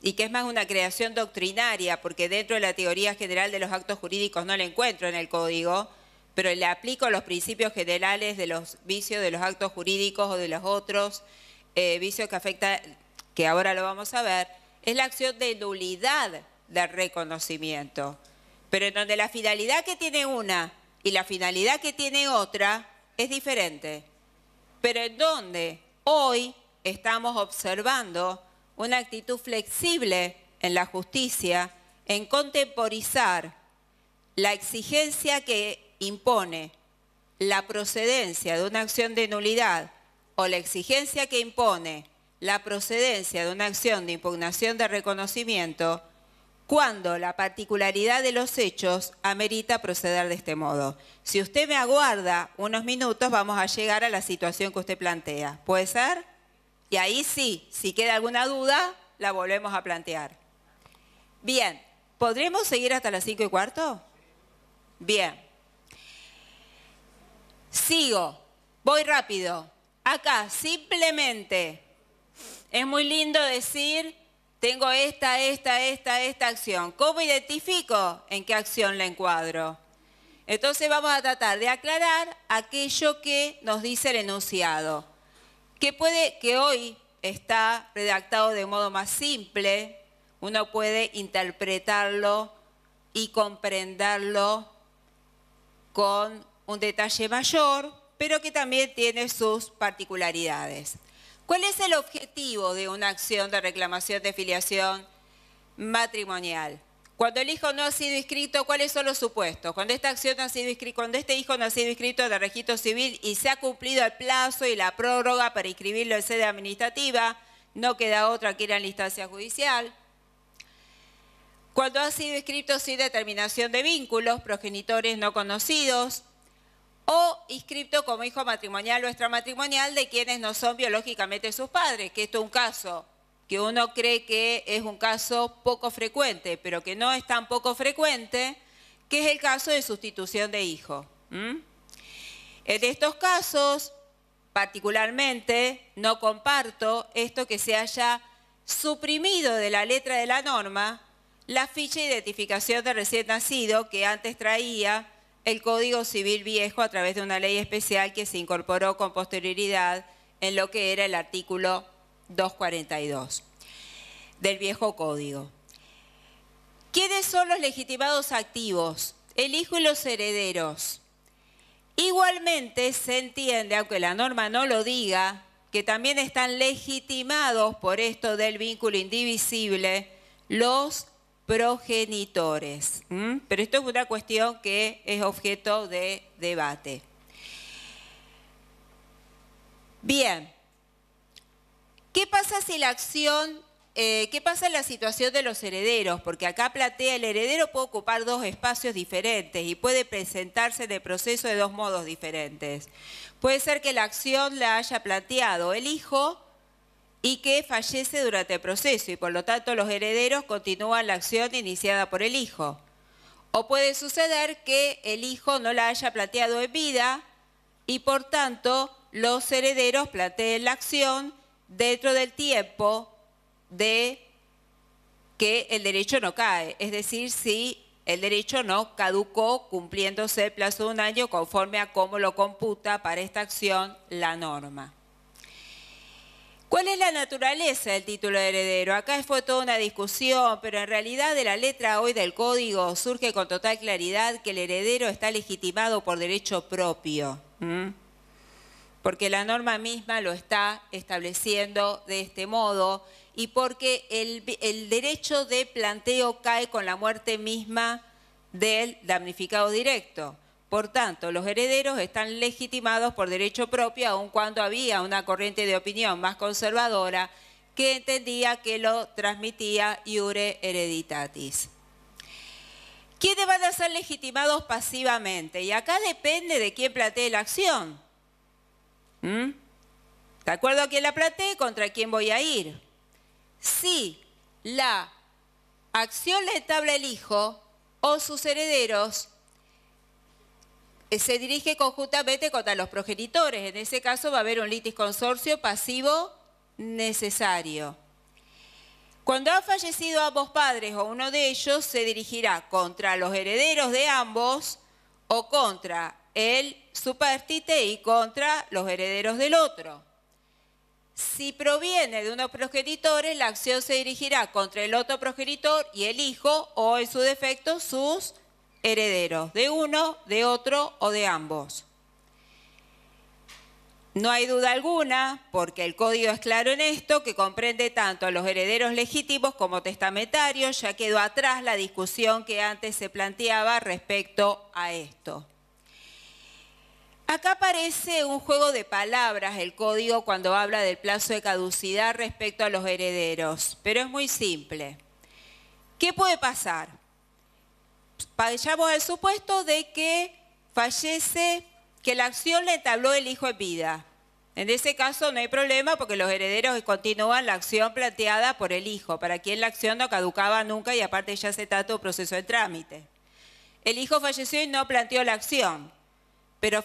y que es más una creación doctrinaria, porque dentro de la teoría general de los actos jurídicos no la encuentro en el código, pero le aplico los principios generales de los vicios de los actos jurídicos o de los otros eh, vicios que afecta, que ahora lo vamos a ver, es la acción de nulidad de reconocimiento, pero en donde la finalidad que tiene una y la finalidad que tiene otra es diferente. Pero en donde hoy estamos observando una actitud flexible en la justicia, en contemporizar la exigencia que impone la procedencia de una acción de nulidad o la exigencia que impone la procedencia de una acción de impugnación de reconocimiento cuando la particularidad de los hechos amerita proceder de este modo. Si usted me aguarda unos minutos, vamos a llegar a la situación que usted plantea. ¿Puede ser? Y ahí sí, si queda alguna duda, la volvemos a plantear. Bien, ¿podremos seguir hasta las cinco y cuarto? Bien. Sigo, voy rápido. Acá, simplemente, es muy lindo decir tengo esta, esta, esta, esta acción. ¿Cómo identifico en qué acción la encuadro? Entonces vamos a tratar de aclarar aquello que nos dice el enunciado, que, puede, que hoy está redactado de modo más simple, uno puede interpretarlo y comprenderlo con un detalle mayor, pero que también tiene sus particularidades. ¿Cuál es el objetivo de una acción de reclamación de filiación matrimonial? Cuando el hijo no ha sido inscrito, ¿cuáles son los supuestos? Cuando esta acción ha sido inscrito, cuando este hijo no ha sido inscrito en el registro civil y se ha cumplido el plazo y la prórroga para inscribirlo en sede administrativa, no queda otra que ir a la instancia judicial. Cuando ha sido inscrito sin determinación de vínculos, progenitores no conocidos, o inscripto como hijo matrimonial o extramatrimonial de quienes no son biológicamente sus padres, que esto es un caso que uno cree que es un caso poco frecuente, pero que no es tan poco frecuente, que es el caso de sustitución de hijo. En estos casos, particularmente, no comparto esto que se haya suprimido de la letra de la norma la ficha de identificación de recién nacido que antes traía el Código Civil Viejo a través de una ley especial que se incorporó con posterioridad en lo que era el artículo 242 del viejo código. ¿Quiénes son los legitimados activos? El hijo y los herederos. Igualmente se entiende, aunque la norma no lo diga, que también están legitimados por esto del vínculo indivisible los progenitores. Pero esto es una cuestión que es objeto de debate. Bien, ¿qué pasa si la acción, eh, qué pasa en la situación de los herederos? Porque acá plantea el heredero puede ocupar dos espacios diferentes y puede presentarse en el proceso de dos modos diferentes. Puede ser que la acción la haya planteado el hijo y que fallece durante el proceso y por lo tanto los herederos continúan la acción iniciada por el hijo. O puede suceder que el hijo no la haya planteado en vida y por tanto los herederos planteen la acción dentro del tiempo de que el derecho no cae, es decir, si el derecho no caducó cumpliéndose el plazo de un año conforme a cómo lo computa para esta acción la norma. ¿Cuál es la naturaleza del título de heredero? Acá fue toda una discusión, pero en realidad de la letra hoy del código surge con total claridad que el heredero está legitimado por derecho propio, ¿Mm? porque la norma misma lo está estableciendo de este modo y porque el derecho de planteo cae con la muerte misma del damnificado directo. Por tanto, los herederos están legitimados por derecho propio, aun cuando había una corriente de opinión más conservadora que entendía que lo transmitía iure hereditatis. ¿Quiénes van a ser legitimados pasivamente? Y acá depende de quién platee la acción. ¿Mm? ¿De acuerdo a quién la platee? ¿Contra quién voy a ir? Si la acción le estable el hijo o sus herederos, eh, se dirige conjuntamente contra los progenitores. En ese caso va a haber un litis consorcio pasivo necesario. Cuando han fallecido ambos padres o uno de ellos, se dirigirá contra los herederos de ambos o contra el superstite y contra los herederos del otro. Si proviene de unos progenitores, la acción se dirigirá contra el otro progenitor y el hijo o, en su defecto, sus herederos, de uno, de otro o de ambos. No hay duda alguna, porque el código es claro en esto, que comprende tanto a los herederos legítimos como testamentarios, ya quedó atrás la discusión que antes se planteaba respecto a esto. Acá aparece un juego de palabras el código cuando habla del plazo de caducidad respecto a los herederos, pero es muy simple. ¿Qué puede pasar? vayamos el supuesto de que fallece, que la acción le entabló el hijo en vida. En ese caso no hay problema porque los herederos continúan la acción planteada por el hijo, para quien la acción no caducaba nunca y aparte ya se trata un proceso de trámite. El hijo falleció y no planteó la acción, pero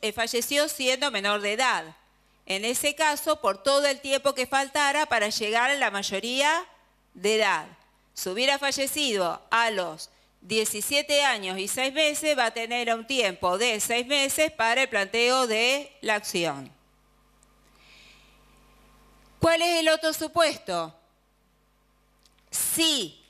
eh, falleció siendo menor de edad. En ese caso, por todo el tiempo que faltara para llegar a la mayoría de edad. Si hubiera fallecido a los 17 años y 6 meses va a tener un tiempo de 6 meses para el planteo de la acción. ¿Cuál es el otro supuesto? Si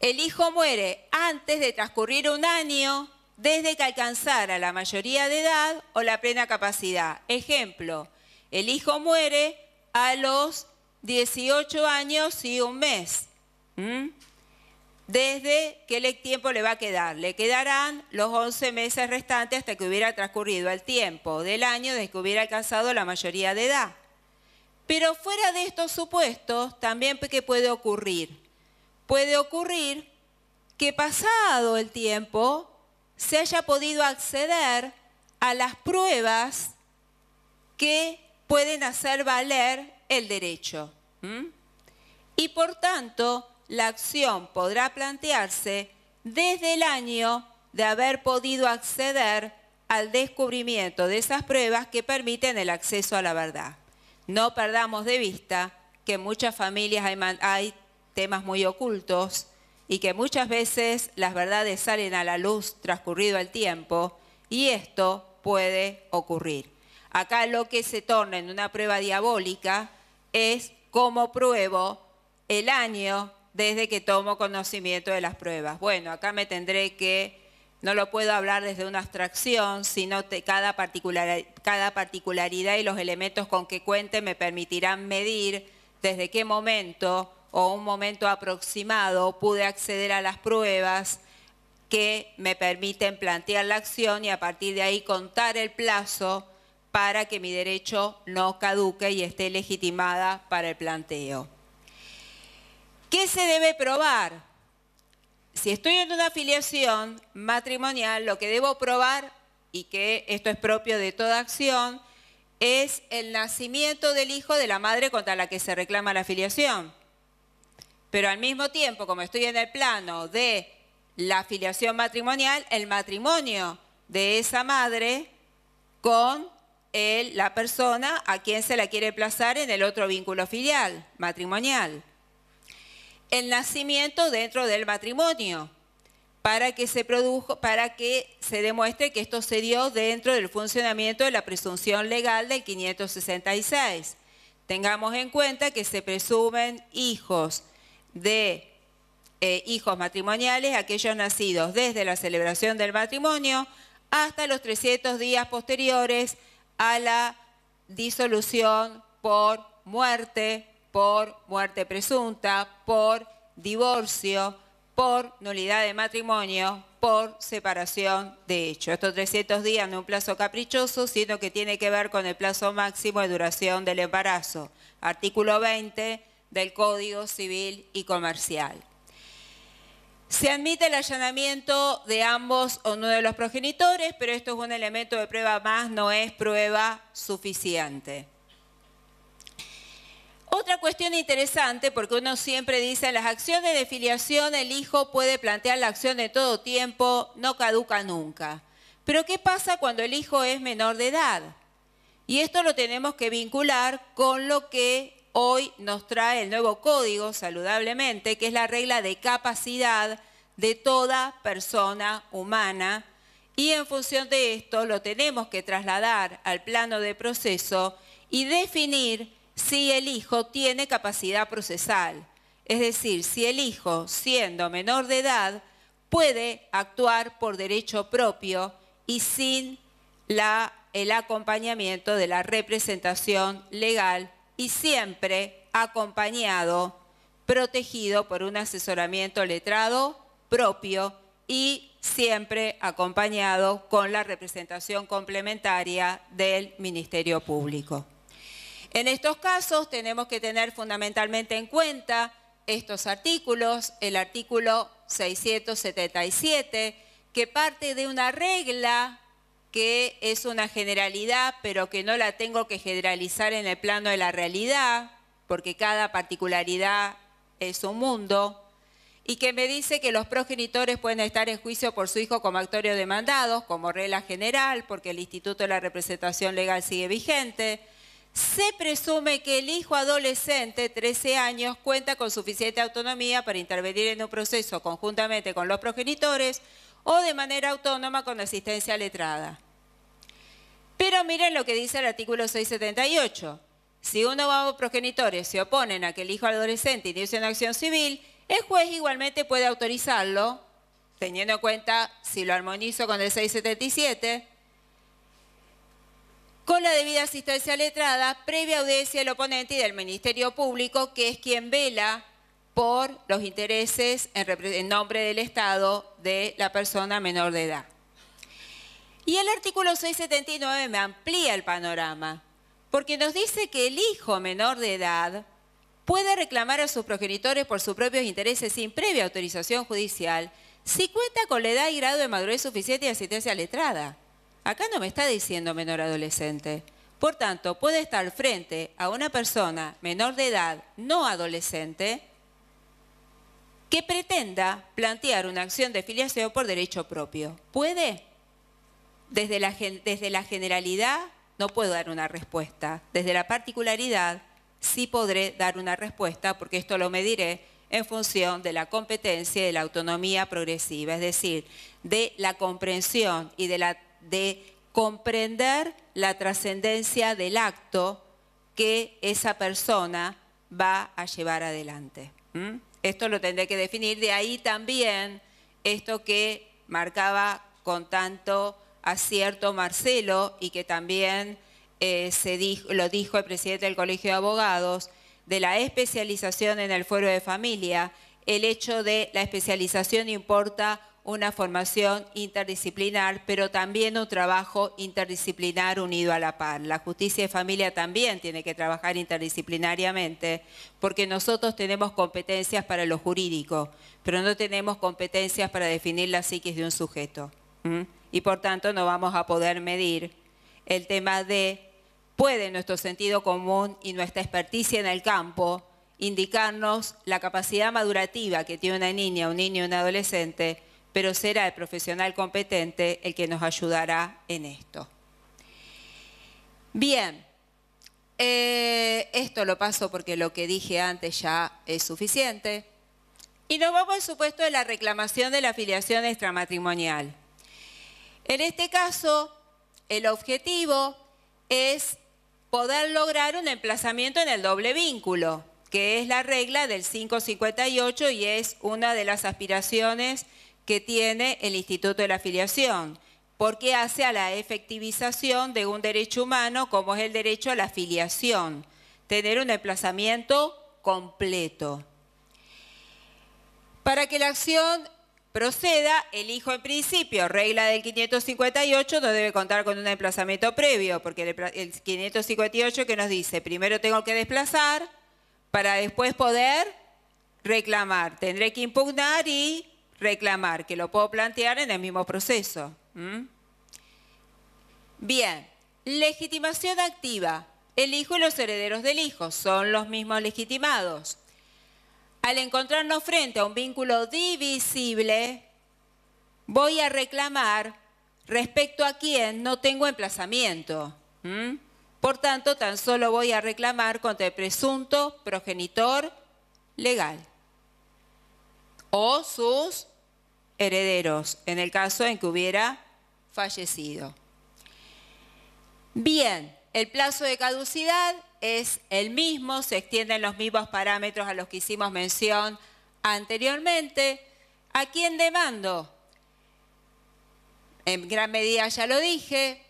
el hijo muere antes de transcurrir un año desde que alcanzara la mayoría de edad o la plena capacidad. Ejemplo, el hijo muere a los 18 años y un mes. ¿Mm? desde qué tiempo le va a quedar. Le quedarán los 11 meses restantes hasta que hubiera transcurrido el tiempo del año desde que hubiera alcanzado la mayoría de edad. Pero fuera de estos supuestos, también ¿qué puede ocurrir? Puede ocurrir que pasado el tiempo se haya podido acceder a las pruebas que pueden hacer valer el derecho. Y por tanto, la acción podrá plantearse desde el año de haber podido acceder al descubrimiento de esas pruebas que permiten el acceso a la verdad. No perdamos de vista que en muchas familias hay, temas muy ocultos y que muchas veces las verdades salen a la luz transcurrido el tiempo y esto puede ocurrir. Acá lo que se torna en una prueba diabólica es cómo pruebo el año desde que tomo conocimiento de las pruebas. Bueno, acá me tendré que, no lo puedo hablar desde una abstracción, sino cada particularidad y los elementos con que cuente me permitirán medir desde qué momento o un momento aproximado pude acceder a las pruebas que me permiten plantear la acción y a partir de ahí contar el plazo para que mi derecho no caduque y esté legitimada para el planteo. ¿Qué se debe probar? Si estoy en una afiliación matrimonial, lo que debo probar, y que esto es propio de toda acción, es el nacimiento del hijo de la madre contra la que se reclama la afiliación. Pero al mismo tiempo, como estoy en el plano de la afiliación matrimonial, el matrimonio de esa madre con él, la persona a quien se la quiere plazar en el otro vínculo filial, matrimonial el nacimiento dentro del matrimonio, para que se produjo, para que se demuestre que esto se dio dentro del funcionamiento de la presunción legal del 566. Tengamos en cuenta que se presumen hijos de eh, hijos matrimoniales, aquellos nacidos desde la celebración del matrimonio hasta los 300 días posteriores a la disolución por muerte por muerte presunta, por divorcio, por nulidad de matrimonio, por separación de hecho. Estos 300 días no es un plazo caprichoso, sino que tiene que ver con el plazo máximo de duración del embarazo. Artículo 20 del Código Civil y Comercial. Se admite el allanamiento de ambos o uno de los progenitores, pero esto es un elemento de prueba más, no es prueba suficiente. Otra cuestión interesante, porque uno siempre dice, las acciones de filiación el hijo puede plantear la acción de todo tiempo, no caduca nunca. Pero ¿qué pasa cuando el hijo es menor de edad? Y esto lo tenemos que vincular con lo que hoy nos trae el nuevo código, saludablemente, que es la regla de capacidad de toda persona humana. Y en función de esto lo tenemos que trasladar al plano de proceso y definir si el hijo tiene capacidad procesal. Es decir, si el hijo, siendo menor de edad, puede actuar por derecho propio y sin el acompañamiento de la representación legal y siempre acompañado, protegido por un asesoramiento letrado propio y siempre acompañado con la representación complementaria del Ministerio Público. En estos casos tenemos que tener fundamentalmente en cuenta estos artículos, el artículo 677, que parte de una regla que es una generalidad, pero que no la tengo que generalizar en el plano de la realidad, porque cada particularidad es un mundo, y que me dice que los progenitores pueden estar en juicio por su hijo como actorio demandados, como regla general, porque el Instituto de la Representación Legal sigue vigente, se presume que el hijo adolescente, 13 años, cuenta con suficiente autonomía para intervenir en un proceso conjuntamente con los progenitores o de manera autónoma con asistencia letrada. Pero miren lo que dice el artículo 678. Si uno o ambos progenitores se oponen a que el hijo adolescente inicie una acción civil, el juez igualmente puede autorizarlo, teniendo en cuenta si lo armonizo con el 677, con la debida asistencia letrada, previa audiencia del oponente y del Ministerio Público, que es quien vela por los intereses en, nombre del Estado de la persona menor de edad. Y el artículo 679 me amplía el panorama, porque nos dice que el hijo menor de edad puede reclamar a sus progenitores por sus propios intereses sin previa autorización judicial si cuenta con la edad y grado de madurez suficiente y asistencia letrada. Acá no me está diciendo menor adolescente. Por tanto, puede estar frente a una persona menor de edad, no adolescente, que pretenda plantear una acción de filiación por derecho propio. ¿Puede? Desde la, desde la generalidad no puedo dar una respuesta. Desde la particularidad sí podré dar una respuesta, porque esto lo mediré en función de la competencia y de la autonomía progresiva, es decir, de la comprensión y de la de comprender la trascendencia del acto que esa persona va a llevar adelante. Esto lo tendré que definir. De ahí también esto que marcaba con tanto acierto Marcelo y que también eh, se lo dijo el presidente del Colegio de Abogados, de la especialización en el fuero de familia, el hecho de la especialización importa una formación interdisciplinar, pero también un trabajo interdisciplinar unido a la par. La justicia de familia también tiene que trabajar interdisciplinariamente, porque nosotros tenemos competencias para lo jurídico, pero no tenemos competencias para definir la psiquis de un sujeto. Y por tanto no vamos a poder medir el tema de, puede nuestro sentido común y nuestra experticia en el campo indicarnos la capacidad madurativa que tiene una niña, un niño, un adolescente, pero será el profesional competente el que nos ayudará en esto. Bien, eh, esto lo paso porque lo que dije antes ya es suficiente. Y nos vamos al supuesto de la reclamación de la afiliación extramatrimonial. En este caso, el objetivo es poder lograr un emplazamiento en el doble vínculo, que es la regla del 558 y es una de las aspiraciones que tiene el Instituto de la Afiliación, porque hace a la efectivización de un derecho humano como es el derecho a la afiliación, tener un emplazamiento completo. Para que la acción proceda, el en principio, regla del 558, no debe contar con un emplazamiento previo, porque el 558 que nos dice, primero tengo que desplazar para después poder reclamar, tendré que impugnar y reclamar, que lo puedo plantear en el mismo proceso. Bien, legitimación activa. El hijo y los herederos del hijo son los mismos legitimados. Al encontrarnos frente a un vínculo divisible, voy a reclamar respecto a quien no tengo emplazamiento. Por tanto, tan solo voy a reclamar contra el presunto progenitor legal o sus herederos, en el caso en que hubiera fallecido. Bien, el plazo de caducidad es el mismo, se extienden los mismos parámetros a los que hicimos mención anteriormente. ¿A quién demando? En gran medida ya lo dije.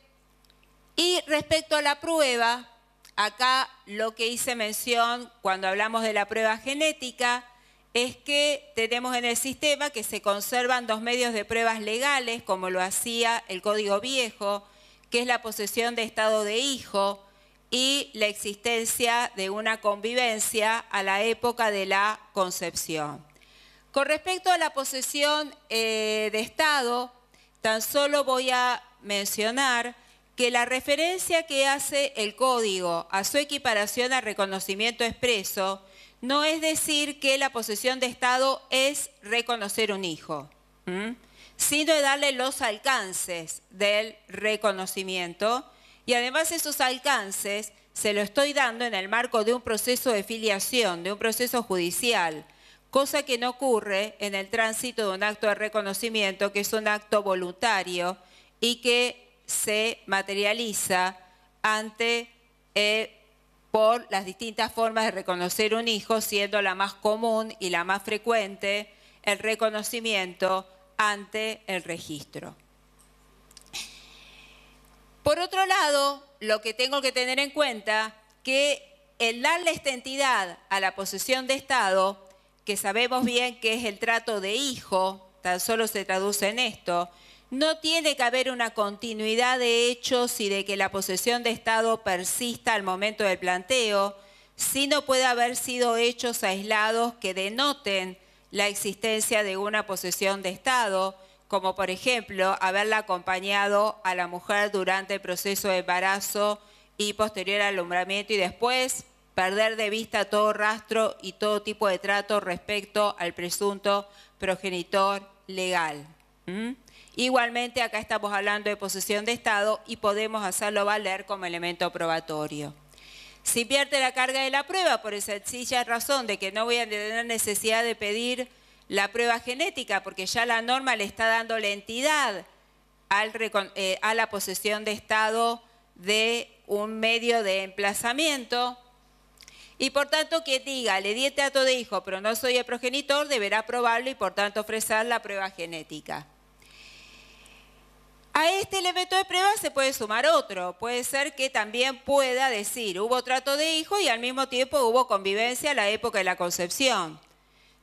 Y respecto a la prueba, acá lo que hice mención cuando hablamos de la prueba genética, es que tenemos en el sistema que se conservan dos medios de pruebas legales, como lo hacía el Código Viejo, que es la posesión de estado de hijo y la existencia de una convivencia a la época de la concepción. Con respecto a la posesión eh, de estado, tan solo voy a mencionar que la referencia que hace el Código a su equiparación al reconocimiento expreso, no es decir que la posesión de Estado es reconocer un hijo, sino darle los alcances del reconocimiento. Y además esos alcances se lo estoy dando en el marco de un proceso de filiación, de un proceso judicial, cosa que no ocurre en el tránsito de un acto de reconocimiento, que es un acto voluntario y que se materializa ante... el eh, por las distintas formas de reconocer un hijo, siendo la más común y la más frecuente el reconocimiento ante el registro. Por otro lado, lo que tengo que tener en cuenta que el darle esta entidad a la posesión de Estado, que sabemos bien que es el trato de hijo, tan solo se traduce en esto, no tiene que haber una continuidad de hechos y de que la posesión de Estado persista al momento del planteo, sino puede haber sido hechos aislados que denoten la existencia de una posesión de Estado, como por ejemplo haberla acompañado a la mujer durante el proceso de embarazo y posterior alumbramiento y después perder de vista todo rastro y todo tipo de trato respecto al presunto progenitor legal. ¿Mm? Igualmente, acá estamos hablando de posesión de Estado y podemos hacerlo valer como elemento probatorio. Si invierte la carga de la prueba por esa sencilla razón de que no voy a tener necesidad de pedir la prueba genética porque ya la norma le está dando la entidad eh, a la posesión de Estado de un medio de emplazamiento. Y por tanto, que diga, le di el este trato de hijo, pero no soy el progenitor, deberá probarlo y por tanto ofrecer la prueba genética. A este elemento de prueba se puede sumar otro. Puede ser que también pueda decir, hubo trato de hijo y al mismo tiempo hubo convivencia a la época de la concepción.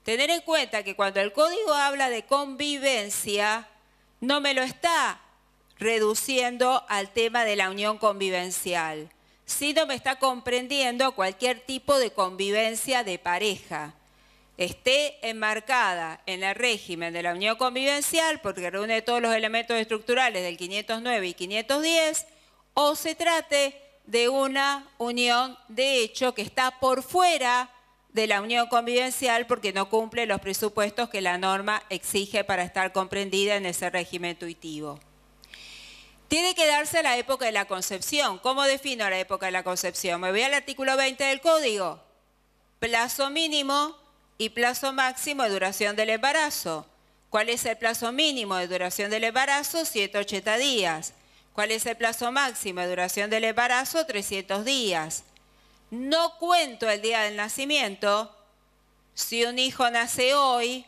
Tener en cuenta que cuando el código habla de convivencia, no me lo está reduciendo al tema de la unión convivencial, sino me está comprendiendo cualquier tipo de convivencia de pareja esté enmarcada en el régimen de la unión convivencial porque reúne todos los elementos estructurales del 509 y 510, o se trate de una unión de hecho que está por fuera de la unión convivencial porque no cumple los presupuestos que la norma exige para estar comprendida en ese régimen intuitivo. Tiene que darse a la época de la concepción. ¿Cómo defino la época de la concepción? Me voy al artículo 20 del código. Plazo mínimo y plazo máximo de duración del embarazo. ¿Cuál es el plazo mínimo de duración del embarazo? 180 días. ¿Cuál es el plazo máximo de duración del embarazo? 300 días. No cuento el día del nacimiento. Si un hijo nace hoy,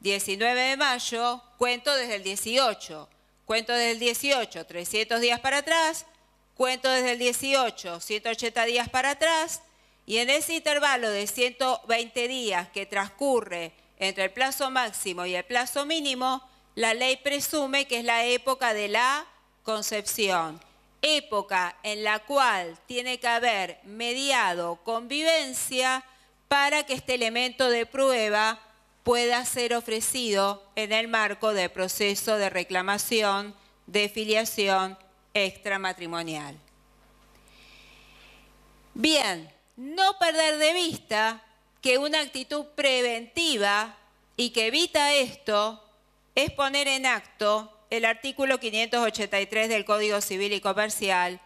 19 de mayo, cuento desde el 18. Cuento desde el 18, 300 días para atrás. Cuento desde el 18, 180 días para atrás. Y en ese intervalo de 120 días que transcurre entre el plazo máximo y el plazo mínimo, la ley presume que es la época de la concepción, época en la cual tiene que haber mediado convivencia para que este elemento de prueba pueda ser ofrecido en el marco del proceso de reclamación de filiación extramatrimonial. Bien, no perder de vista que una actitud preventiva y que evita esto es poner en acto el artículo 583 del Código Civil y Comercial,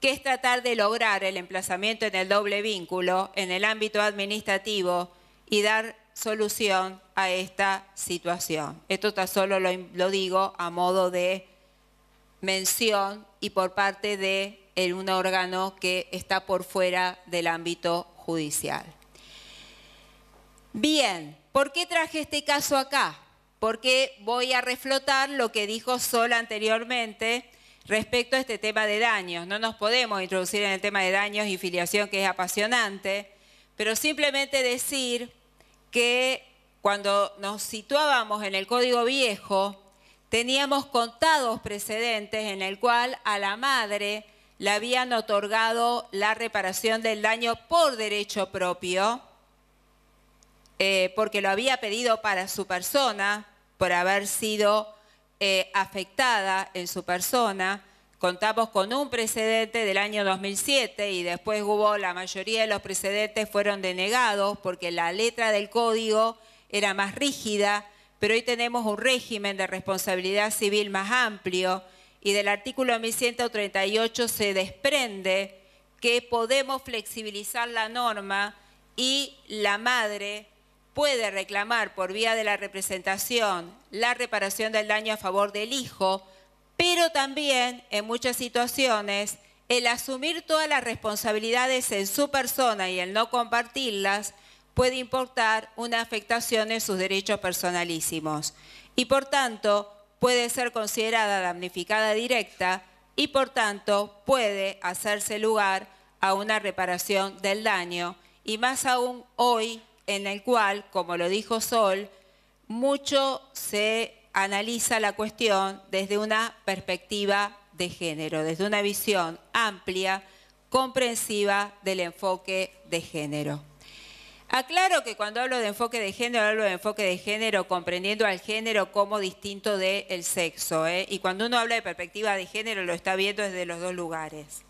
que es tratar de lograr el emplazamiento en el doble vínculo en el ámbito administrativo y dar solución a esta situación. Esto tan solo lo, lo digo a modo de mención y por parte de en un órgano que está por fuera del ámbito judicial. Bien, ¿por qué traje este caso acá? Porque voy a reflotar lo que dijo Sol anteriormente respecto a este tema de daños. No nos podemos introducir en el tema de daños y filiación que es apasionante, pero simplemente decir que cuando nos situábamos en el Código Viejo, teníamos contados precedentes en el cual a la madre le habían otorgado la reparación del daño por derecho propio, eh, porque lo había pedido para su persona, por haber sido eh, afectada en su persona. Contamos con un precedente del año 2007 y después hubo la mayoría de los precedentes fueron denegados porque la letra del código era más rígida, pero hoy tenemos un régimen de responsabilidad civil más amplio y del artículo 1138 se desprende que podemos flexibilizar la norma y la madre puede reclamar por vía de la representación la reparación del daño a favor del hijo, pero también en muchas situaciones el asumir todas las responsabilidades en su persona y el no compartirlas puede importar una afectación en sus derechos personalísimos. Y por tanto, puede ser considerada damnificada directa y por tanto puede hacerse lugar a una reparación del daño y más aún hoy en el cual, como lo dijo Sol, mucho se analiza la cuestión desde una perspectiva de género, desde una visión amplia, comprensiva del enfoque de género. Aclaro que cuando hablo de enfoque de género, hablo de enfoque de género comprendiendo al género como distinto del el sexo. ¿eh? Y cuando uno habla de perspectiva de género, lo está viendo desde los dos lugares.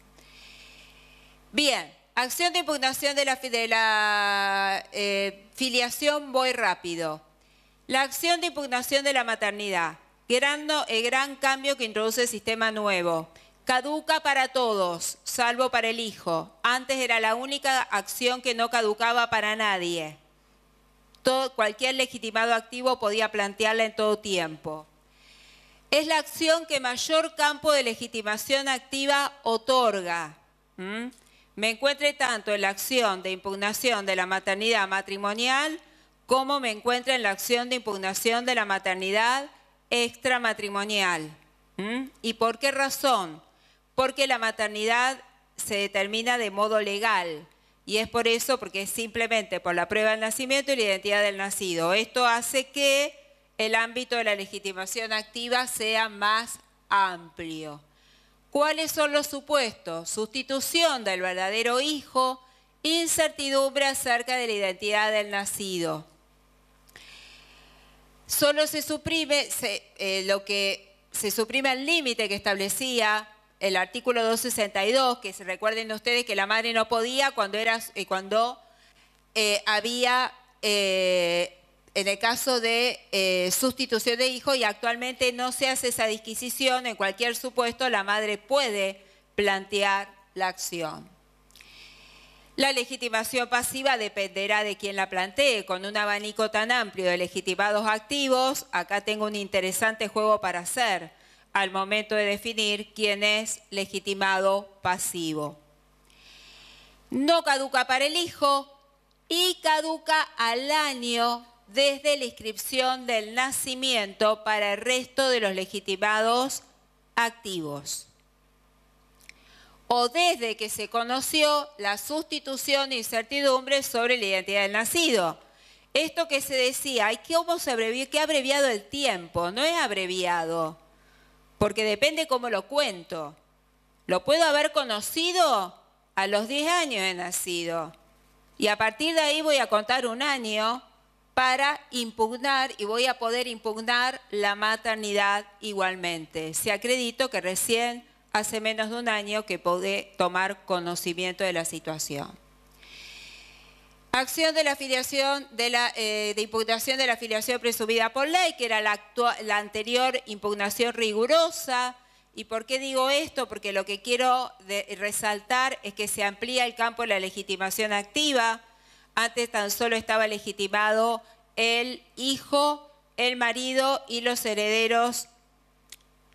Bien, acción de impugnación de la, eh, filiación, voy rápido. La acción de impugnación de la maternidad, el gran cambio que introduce el sistema nuevo. Caduca para todos, salvo para el Hijo. Antes era la única acción que no caducaba para nadie. cualquier legitimado activo podía plantearla en todo tiempo. Es la acción que mayor campo de legitimación activa otorga. ¿Mm? Me encuentre tanto en la acción de impugnación de la maternidad matrimonial como me encuentro en la acción de impugnación de la maternidad extramatrimonial. ¿Mm? ¿Y por qué razón? porque la maternidad se determina de modo legal. Y es por eso, porque es simplemente por la prueba del nacimiento y la identidad del nacido. Esto hace que el ámbito de la legitimación activa sea más amplio. ¿Cuáles son los supuestos? Sustitución del verdadero hijo, incertidumbre acerca de la identidad del nacido. Solo se suprime eh, lo que se suprime el límite que establecía el artículo 262, que se recuerden ustedes que la madre no podía cuando, era, eh, cuando eh, había, eh, en el caso de sustitución de hijo, y actualmente no se hace esa disquisición, en cualquier supuesto la madre puede plantear la acción. La legitimación pasiva dependerá de quién la plantee, con un abanico tan amplio de legitimados activos, acá tengo un interesante juego para hacer al momento de definir quién es legitimado pasivo. No caduca para el hijo y caduca al año desde la inscripción del nacimiento para el resto de los legitimados activos o desde que se conoció la sustitución e incertidumbre sobre la identidad del nacido. Esto que se decía, hay que ha abreviado el tiempo, no es abreviado porque depende cómo lo cuento. Lo puedo haber conocido a los 10 años de nacido. Y a partir de ahí voy a contar un año para impugnar y voy a poder impugnar la maternidad igualmente. Se acredito que recién hace menos de un año que pude tomar conocimiento de la situación. Acción de la afiliación de la eh, impugnación de la afiliación presumida por ley, que era la, anterior impugnación rigurosa. ¿Y por qué digo esto? Porque lo que quiero resaltar es que se amplía el campo de la legitimación activa. Antes tan solo estaba legitimado el hijo, el marido y los herederos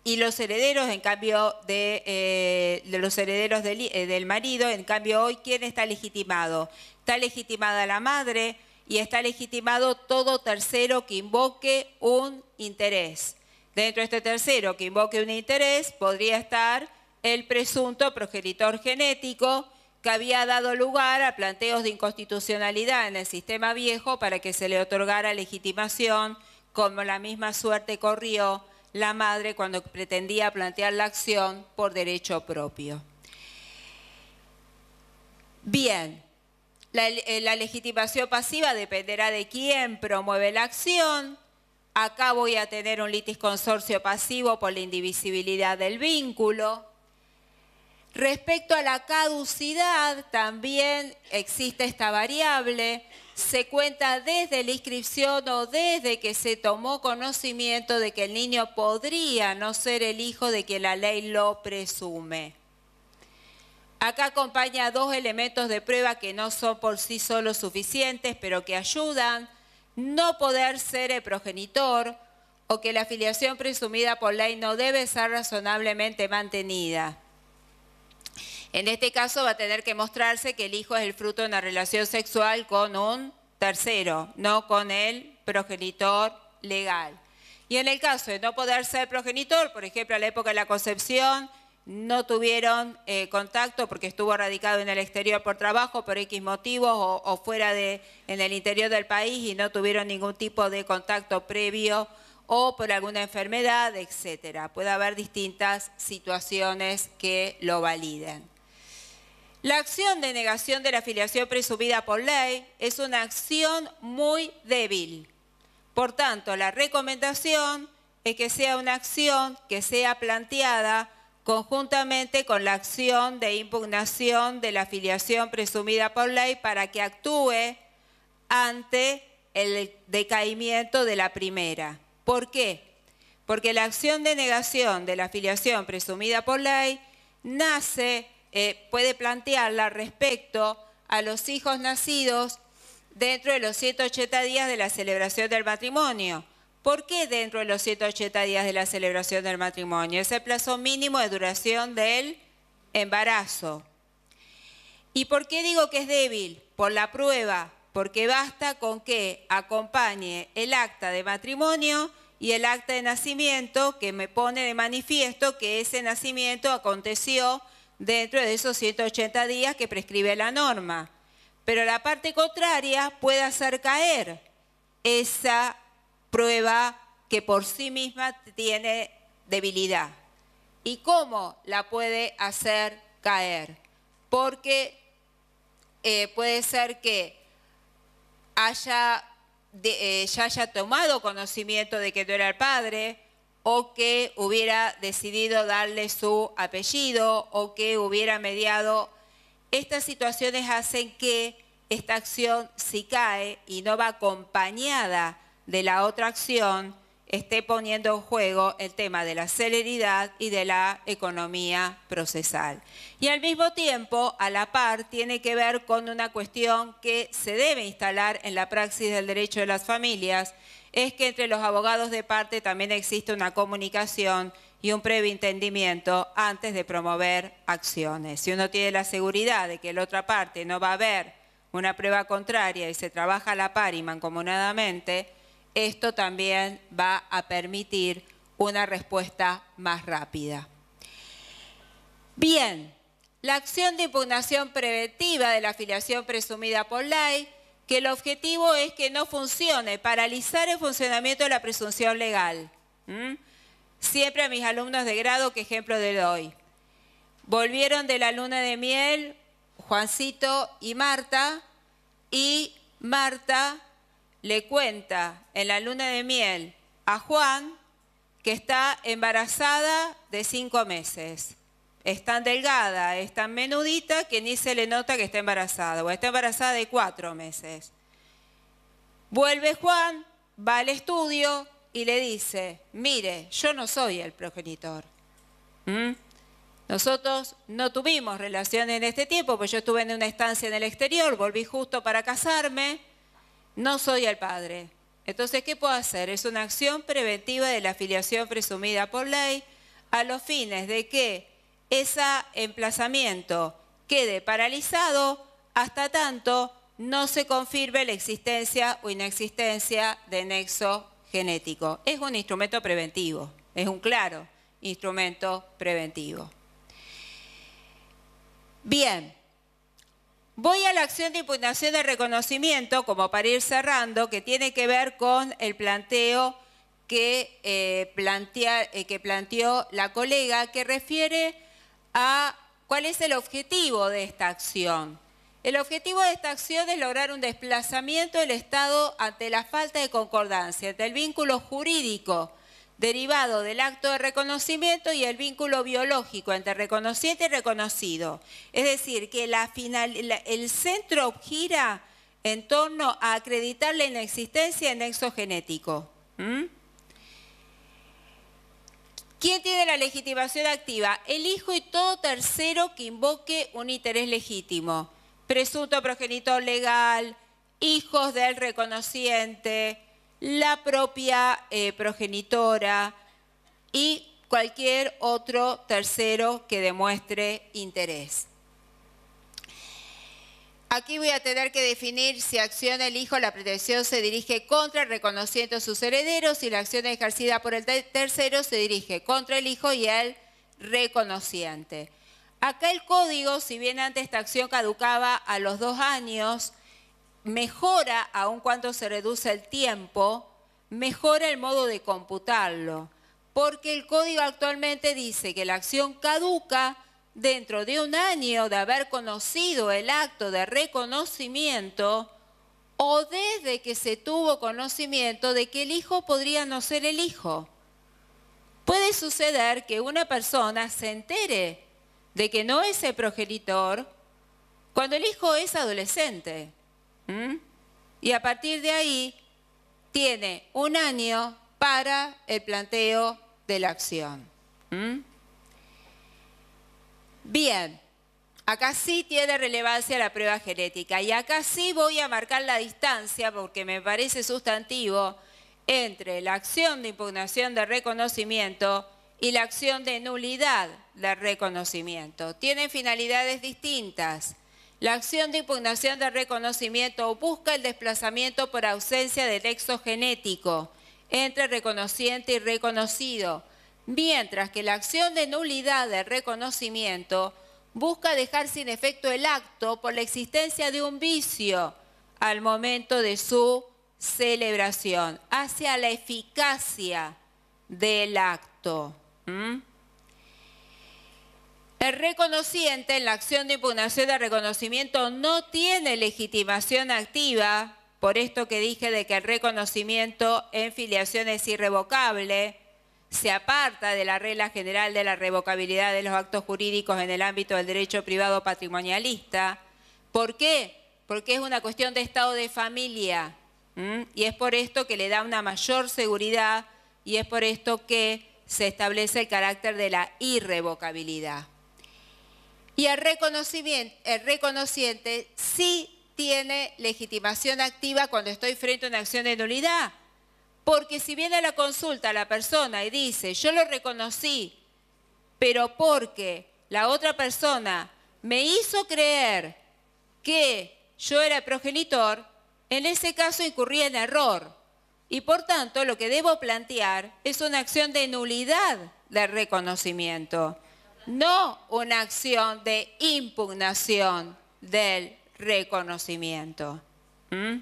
y los herederos, en cambio, de, eh, los herederos eh, del, marido, en cambio hoy, ¿quién está legitimado? Está legitimada la madre y está legitimado todo tercero que invoque un interés. Dentro de este tercero que invoque un interés podría estar el presunto progenitor genético que había dado lugar a planteos de inconstitucionalidad en el sistema viejo para que se le otorgara legitimación, como la misma suerte corrió la madre cuando pretendía plantear la acción por derecho propio. Bien, eh, la, legitimación pasiva dependerá de quién promueve la acción. Acá voy a tener un litis consorcio pasivo por la indivisibilidad del vínculo. Respecto a la caducidad, también existe esta variable. Se cuenta desde la inscripción o desde que se tomó conocimiento de que el niño podría no ser el hijo de que la ley lo presume. Acá acompaña dos elementos de prueba que no son por sí solos suficientes, pero que ayudan. No poder ser el progenitor o que la afiliación presumida por ley no debe ser razonablemente mantenida. En este caso va a tener que mostrarse que el hijo es el fruto de una relación sexual con un tercero, no con el progenitor legal. Y en el caso de no poder ser progenitor, por ejemplo, a la época de la concepción, no tuvieron eh, contacto porque estuvo radicado en el exterior por trabajo, por X motivos, o, fuera de, en el interior del país y no tuvieron ningún tipo de contacto previo o por alguna enfermedad, etcétera. Puede haber distintas situaciones que lo validen. La acción de negación de la afiliación presumida por ley es una acción muy débil. Por tanto, la recomendación es que sea una acción que sea planteada conjuntamente con la acción de impugnación de la afiliación presumida por ley para que actúe ante el decaimiento de la primera. ¿Por qué? Porque la acción de negación de la filiación presumida por ley nace, eh, puede plantearla respecto a los hijos nacidos dentro de los 180 días de la celebración del matrimonio ¿Por qué dentro de los 180 días de la celebración del matrimonio? Es el plazo mínimo de duración del embarazo. ¿Y por qué digo que es débil? Por la prueba, porque basta con que acompañe el acta de matrimonio y el acta de nacimiento que me pone de manifiesto que ese nacimiento aconteció dentro de esos 180 días que prescribe la norma. Pero la parte contraria puede hacer caer esa prueba que por sí misma tiene debilidad. ¿Y cómo la puede hacer caer? Porque eh, puede ser que haya, eh, ya haya tomado conocimiento de que no era el padre, o que hubiera decidido darle su apellido, o que hubiera mediado. Estas situaciones hacen que esta acción, si cae y no va acompañada de la otra acción esté poniendo en juego el tema de la celeridad y de la economía procesal. Y al mismo tiempo, a la par, tiene que ver con una cuestión que se debe instalar en la praxis del derecho de las familias, es que entre los abogados de parte también existe una comunicación y un previo entendimiento antes de promover acciones. Si uno tiene la seguridad de que la otra parte no va a haber una prueba contraria y se trabaja a la par y mancomunadamente, esto también va a permitir una respuesta más rápida. Bien, la acción de impugnación preventiva de la afiliación presumida por ley, que el objetivo es que no funcione, paralizar el funcionamiento de la presunción legal. ¿Mm? Siempre a mis alumnos de grado, que ejemplo le doy. Volvieron de la luna de miel Juancito y Marta, y Marta le cuenta en la luna de miel a Juan que está embarazada de cinco meses. Es tan delgada, es tan menudita que ni se le nota que está embarazada, o está embarazada de cuatro meses. Vuelve Juan, va al estudio y le dice, mire, yo no soy el progenitor. ¿Mm? Nosotros no tuvimos relación en este tiempo, pues yo estuve en una estancia en el exterior, volví justo para casarme no soy el padre. Entonces, ¿qué puedo hacer? Es una acción preventiva de la afiliación presumida por ley a los fines de que ese emplazamiento quede paralizado hasta tanto no se confirme la existencia o inexistencia de nexo genético. Es un instrumento preventivo, es un claro instrumento preventivo. Bien. Voy a la acción de impugnación de reconocimiento, como para ir cerrando, que tiene que ver con el planteo que, eh, eh, que planteó la colega, que refiere a cuál es el objetivo de esta acción. El objetivo de esta acción es lograr un desplazamiento del Estado ante la falta de concordancia, ante el vínculo jurídico derivado del acto de reconocimiento y el vínculo biológico entre reconociente y reconocido. Es decir, que el centro gira en torno a acreditar la inexistencia en nexo genético. ¿Mm? ¿Quién tiene la legitimación activa? El hijo y todo tercero que invoque un interés legítimo. Presunto progenitor legal, hijos del reconociente, la propia eh, progenitora y cualquier otro tercero que demuestre interés. Aquí voy a tener que definir si acción el hijo, la pretensión se dirige contra, el de sus herederos, y la acción ejercida por el tercero se dirige contra el hijo y el reconociente. Acá el código, si bien antes esta acción caducaba a los dos años, mejora, aun cuando se reduce el tiempo, mejora el modo de computarlo, porque el código actualmente dice que la acción caduca dentro de un año de haber conocido el acto de reconocimiento o desde que se tuvo conocimiento de que el hijo podría no ser el hijo. Puede suceder que una persona se entere de que no es el progenitor cuando el hijo es adolescente. Y a partir de ahí tiene un año para el planteo de la acción. Mm. Bien, acá sí tiene relevancia la prueba genética y acá sí voy a marcar la distancia porque me parece sustantivo entre la acción de impugnación de reconocimiento y la acción de nulidad de reconocimiento. Tienen finalidades distintas. La acción de impugnación de reconocimiento busca el desplazamiento por ausencia del texto genético entre reconociente y reconocido, mientras que la acción de nulidad de reconocimiento busca dejar sin efecto el acto por la existencia de un vicio al momento de su celebración, hacia la eficacia del acto. El reconociente en la acción de impugnación de reconocimiento no tiene legitimación activa, por esto que dije de que el reconocimiento en filiación es irrevocable, se aparta de la regla general de la revocabilidad de los actos jurídicos en el ámbito del derecho privado patrimonialista. ¿Por qué? Porque es una cuestión de estado de familia y es por esto que le da una mayor seguridad y es por esto que se establece el carácter de la irrevocabilidad. Y el, reconociente sí tiene legitimación activa cuando estoy frente a una acción de nulidad. Porque si viene a la consulta la persona y dice, yo lo reconocí, pero porque la otra persona me hizo creer que yo era progenitor, en ese caso incurría en error. Y por tanto, lo que debo plantear es una acción de nulidad del reconocimiento no una acción de impugnación del reconocimiento. ¿Mm?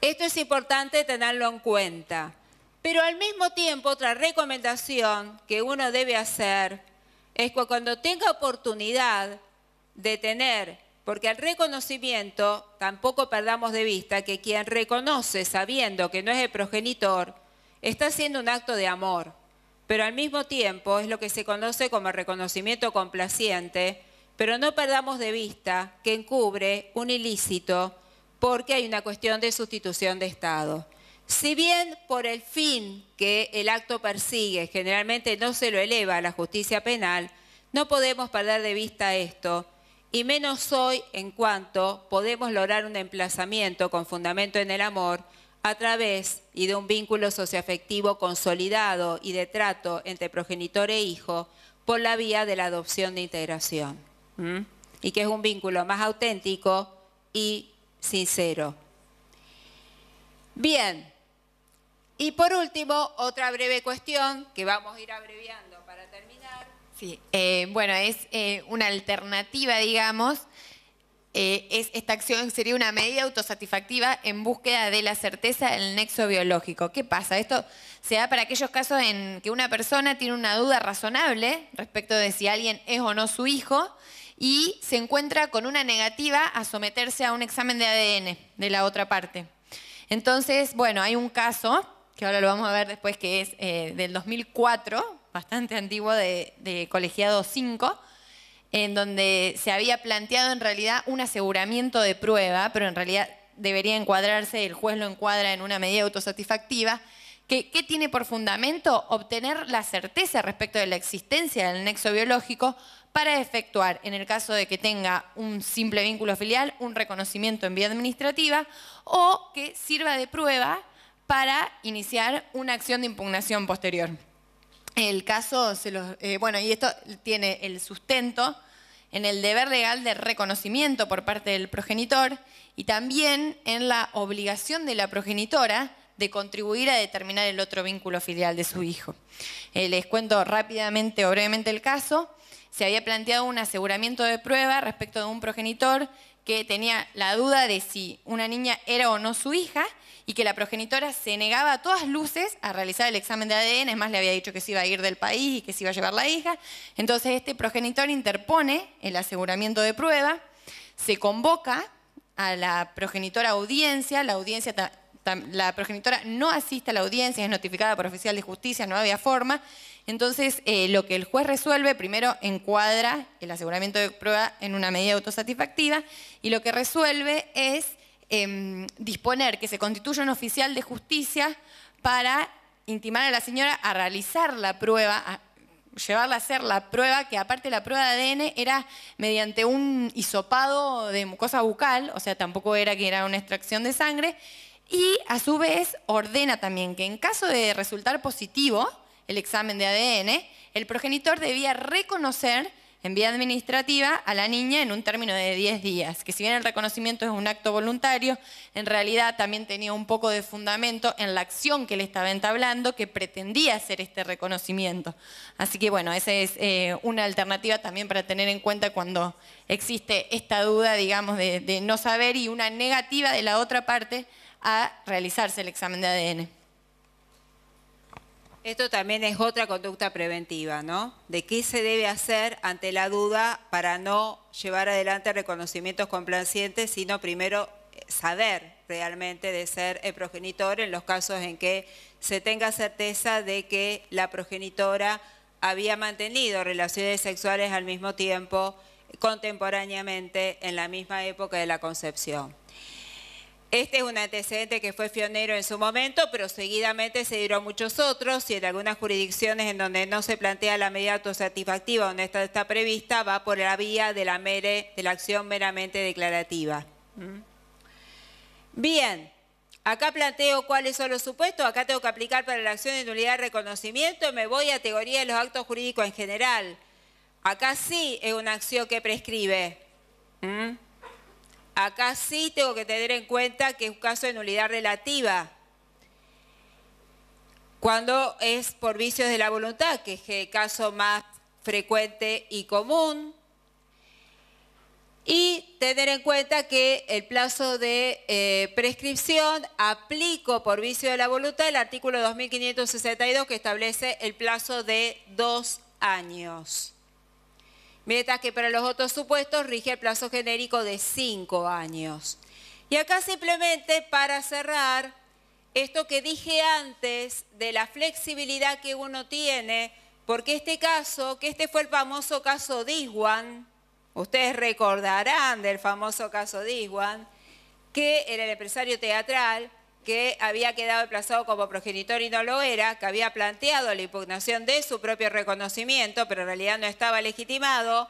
Esto es importante tenerlo en cuenta. Pero al mismo tiempo, otra recomendación que uno debe hacer es cuando tenga oportunidad de tener, porque al reconocimiento, tampoco perdamos de vista que quien reconoce sabiendo que no es el progenitor, está haciendo un acto de amor pero al mismo tiempo es lo que se conoce como reconocimiento complaciente, pero no perdamos de vista que encubre un ilícito porque hay una cuestión de sustitución de Estado. Si bien por el fin que el acto persigue generalmente no se lo eleva a la justicia penal, no podemos perder de vista esto, y menos hoy en cuanto podemos lograr un emplazamiento con fundamento en el amor a través y de un vínculo socioafectivo consolidado y de trato entre progenitor e hijo por la vía de la adopción de integración. Y que es un vínculo más auténtico y sincero. Bien, y por último, otra breve cuestión que vamos a ir abreviando para terminar. Sí, eh, bueno, es eh, una alternativa, digamos, eh, esta acción sería una medida autosatisfactiva en búsqueda de la certeza del nexo biológico. ¿Qué pasa? Esto se da para aquellos casos en que una persona tiene una duda razonable respecto de si alguien es o no su hijo y se encuentra con una negativa a someterse a un examen de ADN de la otra parte. Entonces, bueno, hay un caso, que ahora lo vamos a ver después, que es eh, del 2004, bastante antiguo, de Colegiado 5, en donde se había planteado en realidad un aseguramiento de prueba, pero en realidad debería encuadrarse, el juez lo encuadra en una medida autosatisfactiva, que, tiene por fundamento obtener la certeza respecto de la existencia del nexo biológico para efectuar, en el caso de que tenga un simple vínculo filial, un reconocimiento en vía administrativa o que sirva de prueba para iniciar una acción de impugnación posterior. El caso, se los, eh, bueno, y esto tiene el sustento en el deber legal de reconocimiento por parte del progenitor y también en la obligación de la progenitora de contribuir a determinar el otro vínculo filial de su hijo. Eh, les cuento rápidamente o brevemente el caso. Se había planteado un aseguramiento de prueba respecto de un progenitor que tenía la duda de si una niña era o no su hija y que la progenitora se negaba a todas luces a realizar el examen de ADN, es más, le había dicho que se iba a ir del país y que se iba a llevar la hija. Entonces este progenitor interpone el aseguramiento de prueba, se convoca a la progenitora audiencia, la audiencia la progenitora no asiste a la audiencia, es notificada por oficial de justicia, no había forma. Entonces, eh, lo que el juez resuelve, primero encuadra el aseguramiento de prueba en una medida autosatisfactiva y lo que resuelve es Em, disponer que se constituya un oficial de justicia para intimar a la señora a realizar la prueba, llevarla a hacer la prueba, que aparte la prueba de ADN era mediante un hisopado de mucosa bucal, o sea, tampoco era que era una extracción de sangre, y a su vez ordena también que en caso de resultar positivo el examen de ADN, el progenitor debía reconocer en vía administrativa a la niña en un término de 10 días, que si bien el reconocimiento es un acto voluntario, en realidad también tenía un poco de fundamento en la acción que le estaba entablando que pretendía hacer este reconocimiento. Así que bueno, esa es eh, una alternativa también para tener en cuenta cuando existe esta duda, digamos, de no saber y una negativa de la otra parte a realizarse el examen de ADN. Esto también es otra conducta preventiva, ¿no? De qué se debe hacer ante la duda para no llevar adelante reconocimientos complacientes, sino primero eh, saber realmente de ser el progenitor en los casos en que se tenga certeza de que la progenitora había mantenido relaciones sexuales al mismo tiempo, contemporáneamente, en la misma época de la concepción. Este es un antecedente que fue pionero en su momento, pero seguidamente se dieron muchos otros y en algunas jurisdicciones en donde no se plantea la medida autosatisfactiva donde esta está prevista, va por la vía de la, acción meramente declarativa. Mm. Bien. Acá planteo cuáles son los supuestos, acá tengo que aplicar para la acción de nulidad de reconocimiento, y me voy a teoría de los actos jurídicos en general. Acá sí es una acción que prescribe. Mm. Acá sí tengo que tener en cuenta que es un caso de nulidad relativa, cuando es por vicios de la voluntad, que es el caso más frecuente y común. Y tener en cuenta que el plazo de eh, prescripción aplico por vicio de la voluntad el artículo 2562 que establece el plazo de dos años mientras que para los otros supuestos rige el plazo genérico de cinco años. Y acá simplemente para cerrar, esto que dije antes de la flexibilidad que uno tiene, porque este caso, que este fue el famoso caso Diswan, ustedes recordarán del famoso caso Diswan, que era el empresario teatral, que había quedado emplazado como progenitor y no lo era, que había planteado la impugnación de su propio reconocimiento, pero en realidad no estaba legitimado,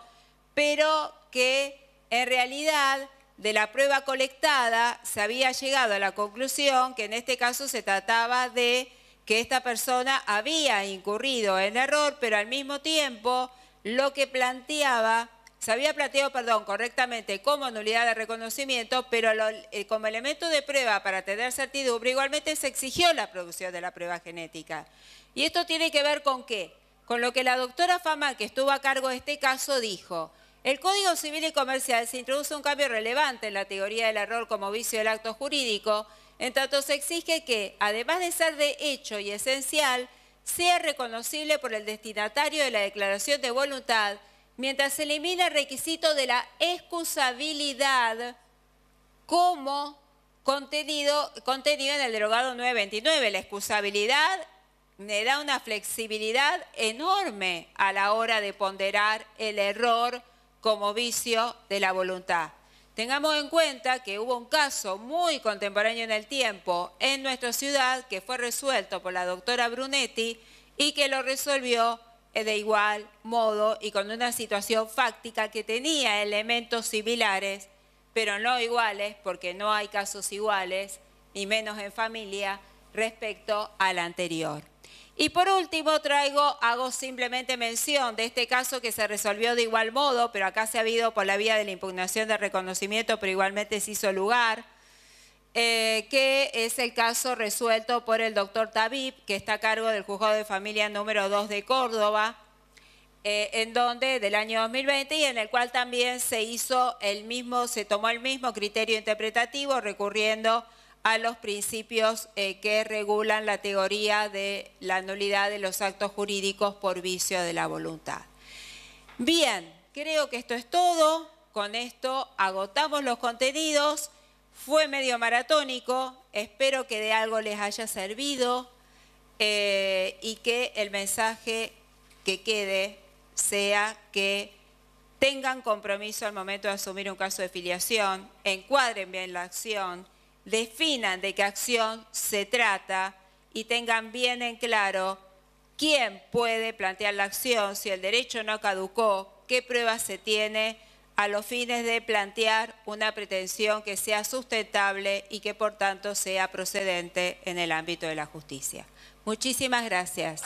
pero que en realidad de la prueba colectada se había llegado a la conclusión que en este caso se trataba de que esta persona había incurrido en error, pero al mismo tiempo lo que planteaba se había planteado, perdón, correctamente como nulidad de reconocimiento, pero eh, como elemento de prueba para tener certidumbre, igualmente se exigió la producción de la prueba genética. Y esto tiene que ver con qué? Con lo que la doctora Fama, que estuvo a cargo de este caso, dijo. El Código Civil y Comercial se introduce un cambio relevante en la teoría del error como vicio del acto jurídico, en tanto se exige que, además de ser de hecho y esencial, sea reconocible por el destinatario de la declaración de voluntad mientras se elimina el requisito de la excusabilidad como contenido, contenido en el derogado 929. La excusabilidad le da una flexibilidad enorme a la hora de ponderar el error como vicio de la voluntad. Tengamos en cuenta que hubo un caso muy contemporáneo en el tiempo en nuestra ciudad que fue resuelto por la doctora Brunetti y que lo resolvió de igual modo y con una situación fáctica que tenía elementos similares, pero no iguales, porque no hay casos iguales, ni menos en familia, respecto al anterior. Y por último traigo, hago simplemente mención de este caso que se resolvió de igual modo, pero acá se ha habido por la vía de la impugnación de reconocimiento, pero igualmente se hizo lugar eh, que es el caso resuelto por el doctor Tabib, que está a cargo del juzgado de familia número 2 de Córdoba, eh, en donde del año 2020 y en el cual también se hizo el mismo, se tomó el mismo criterio interpretativo recurriendo a los principios eh, que regulan la teoría de la nulidad de los actos jurídicos por vicio de la voluntad. Bien, creo que esto es todo. Con esto agotamos los contenidos. Fue medio maratónico, espero que de algo les haya servido eh, y que el mensaje que quede sea que tengan compromiso al momento de asumir un caso de filiación, encuadren bien la acción, definan de qué acción se trata y tengan bien en claro quién puede plantear la acción, si el derecho no caducó, qué pruebas se tiene a los fines de plantear una pretensión que sea sustentable y que por tanto sea procedente en el ámbito de la justicia. Muchísimas gracias.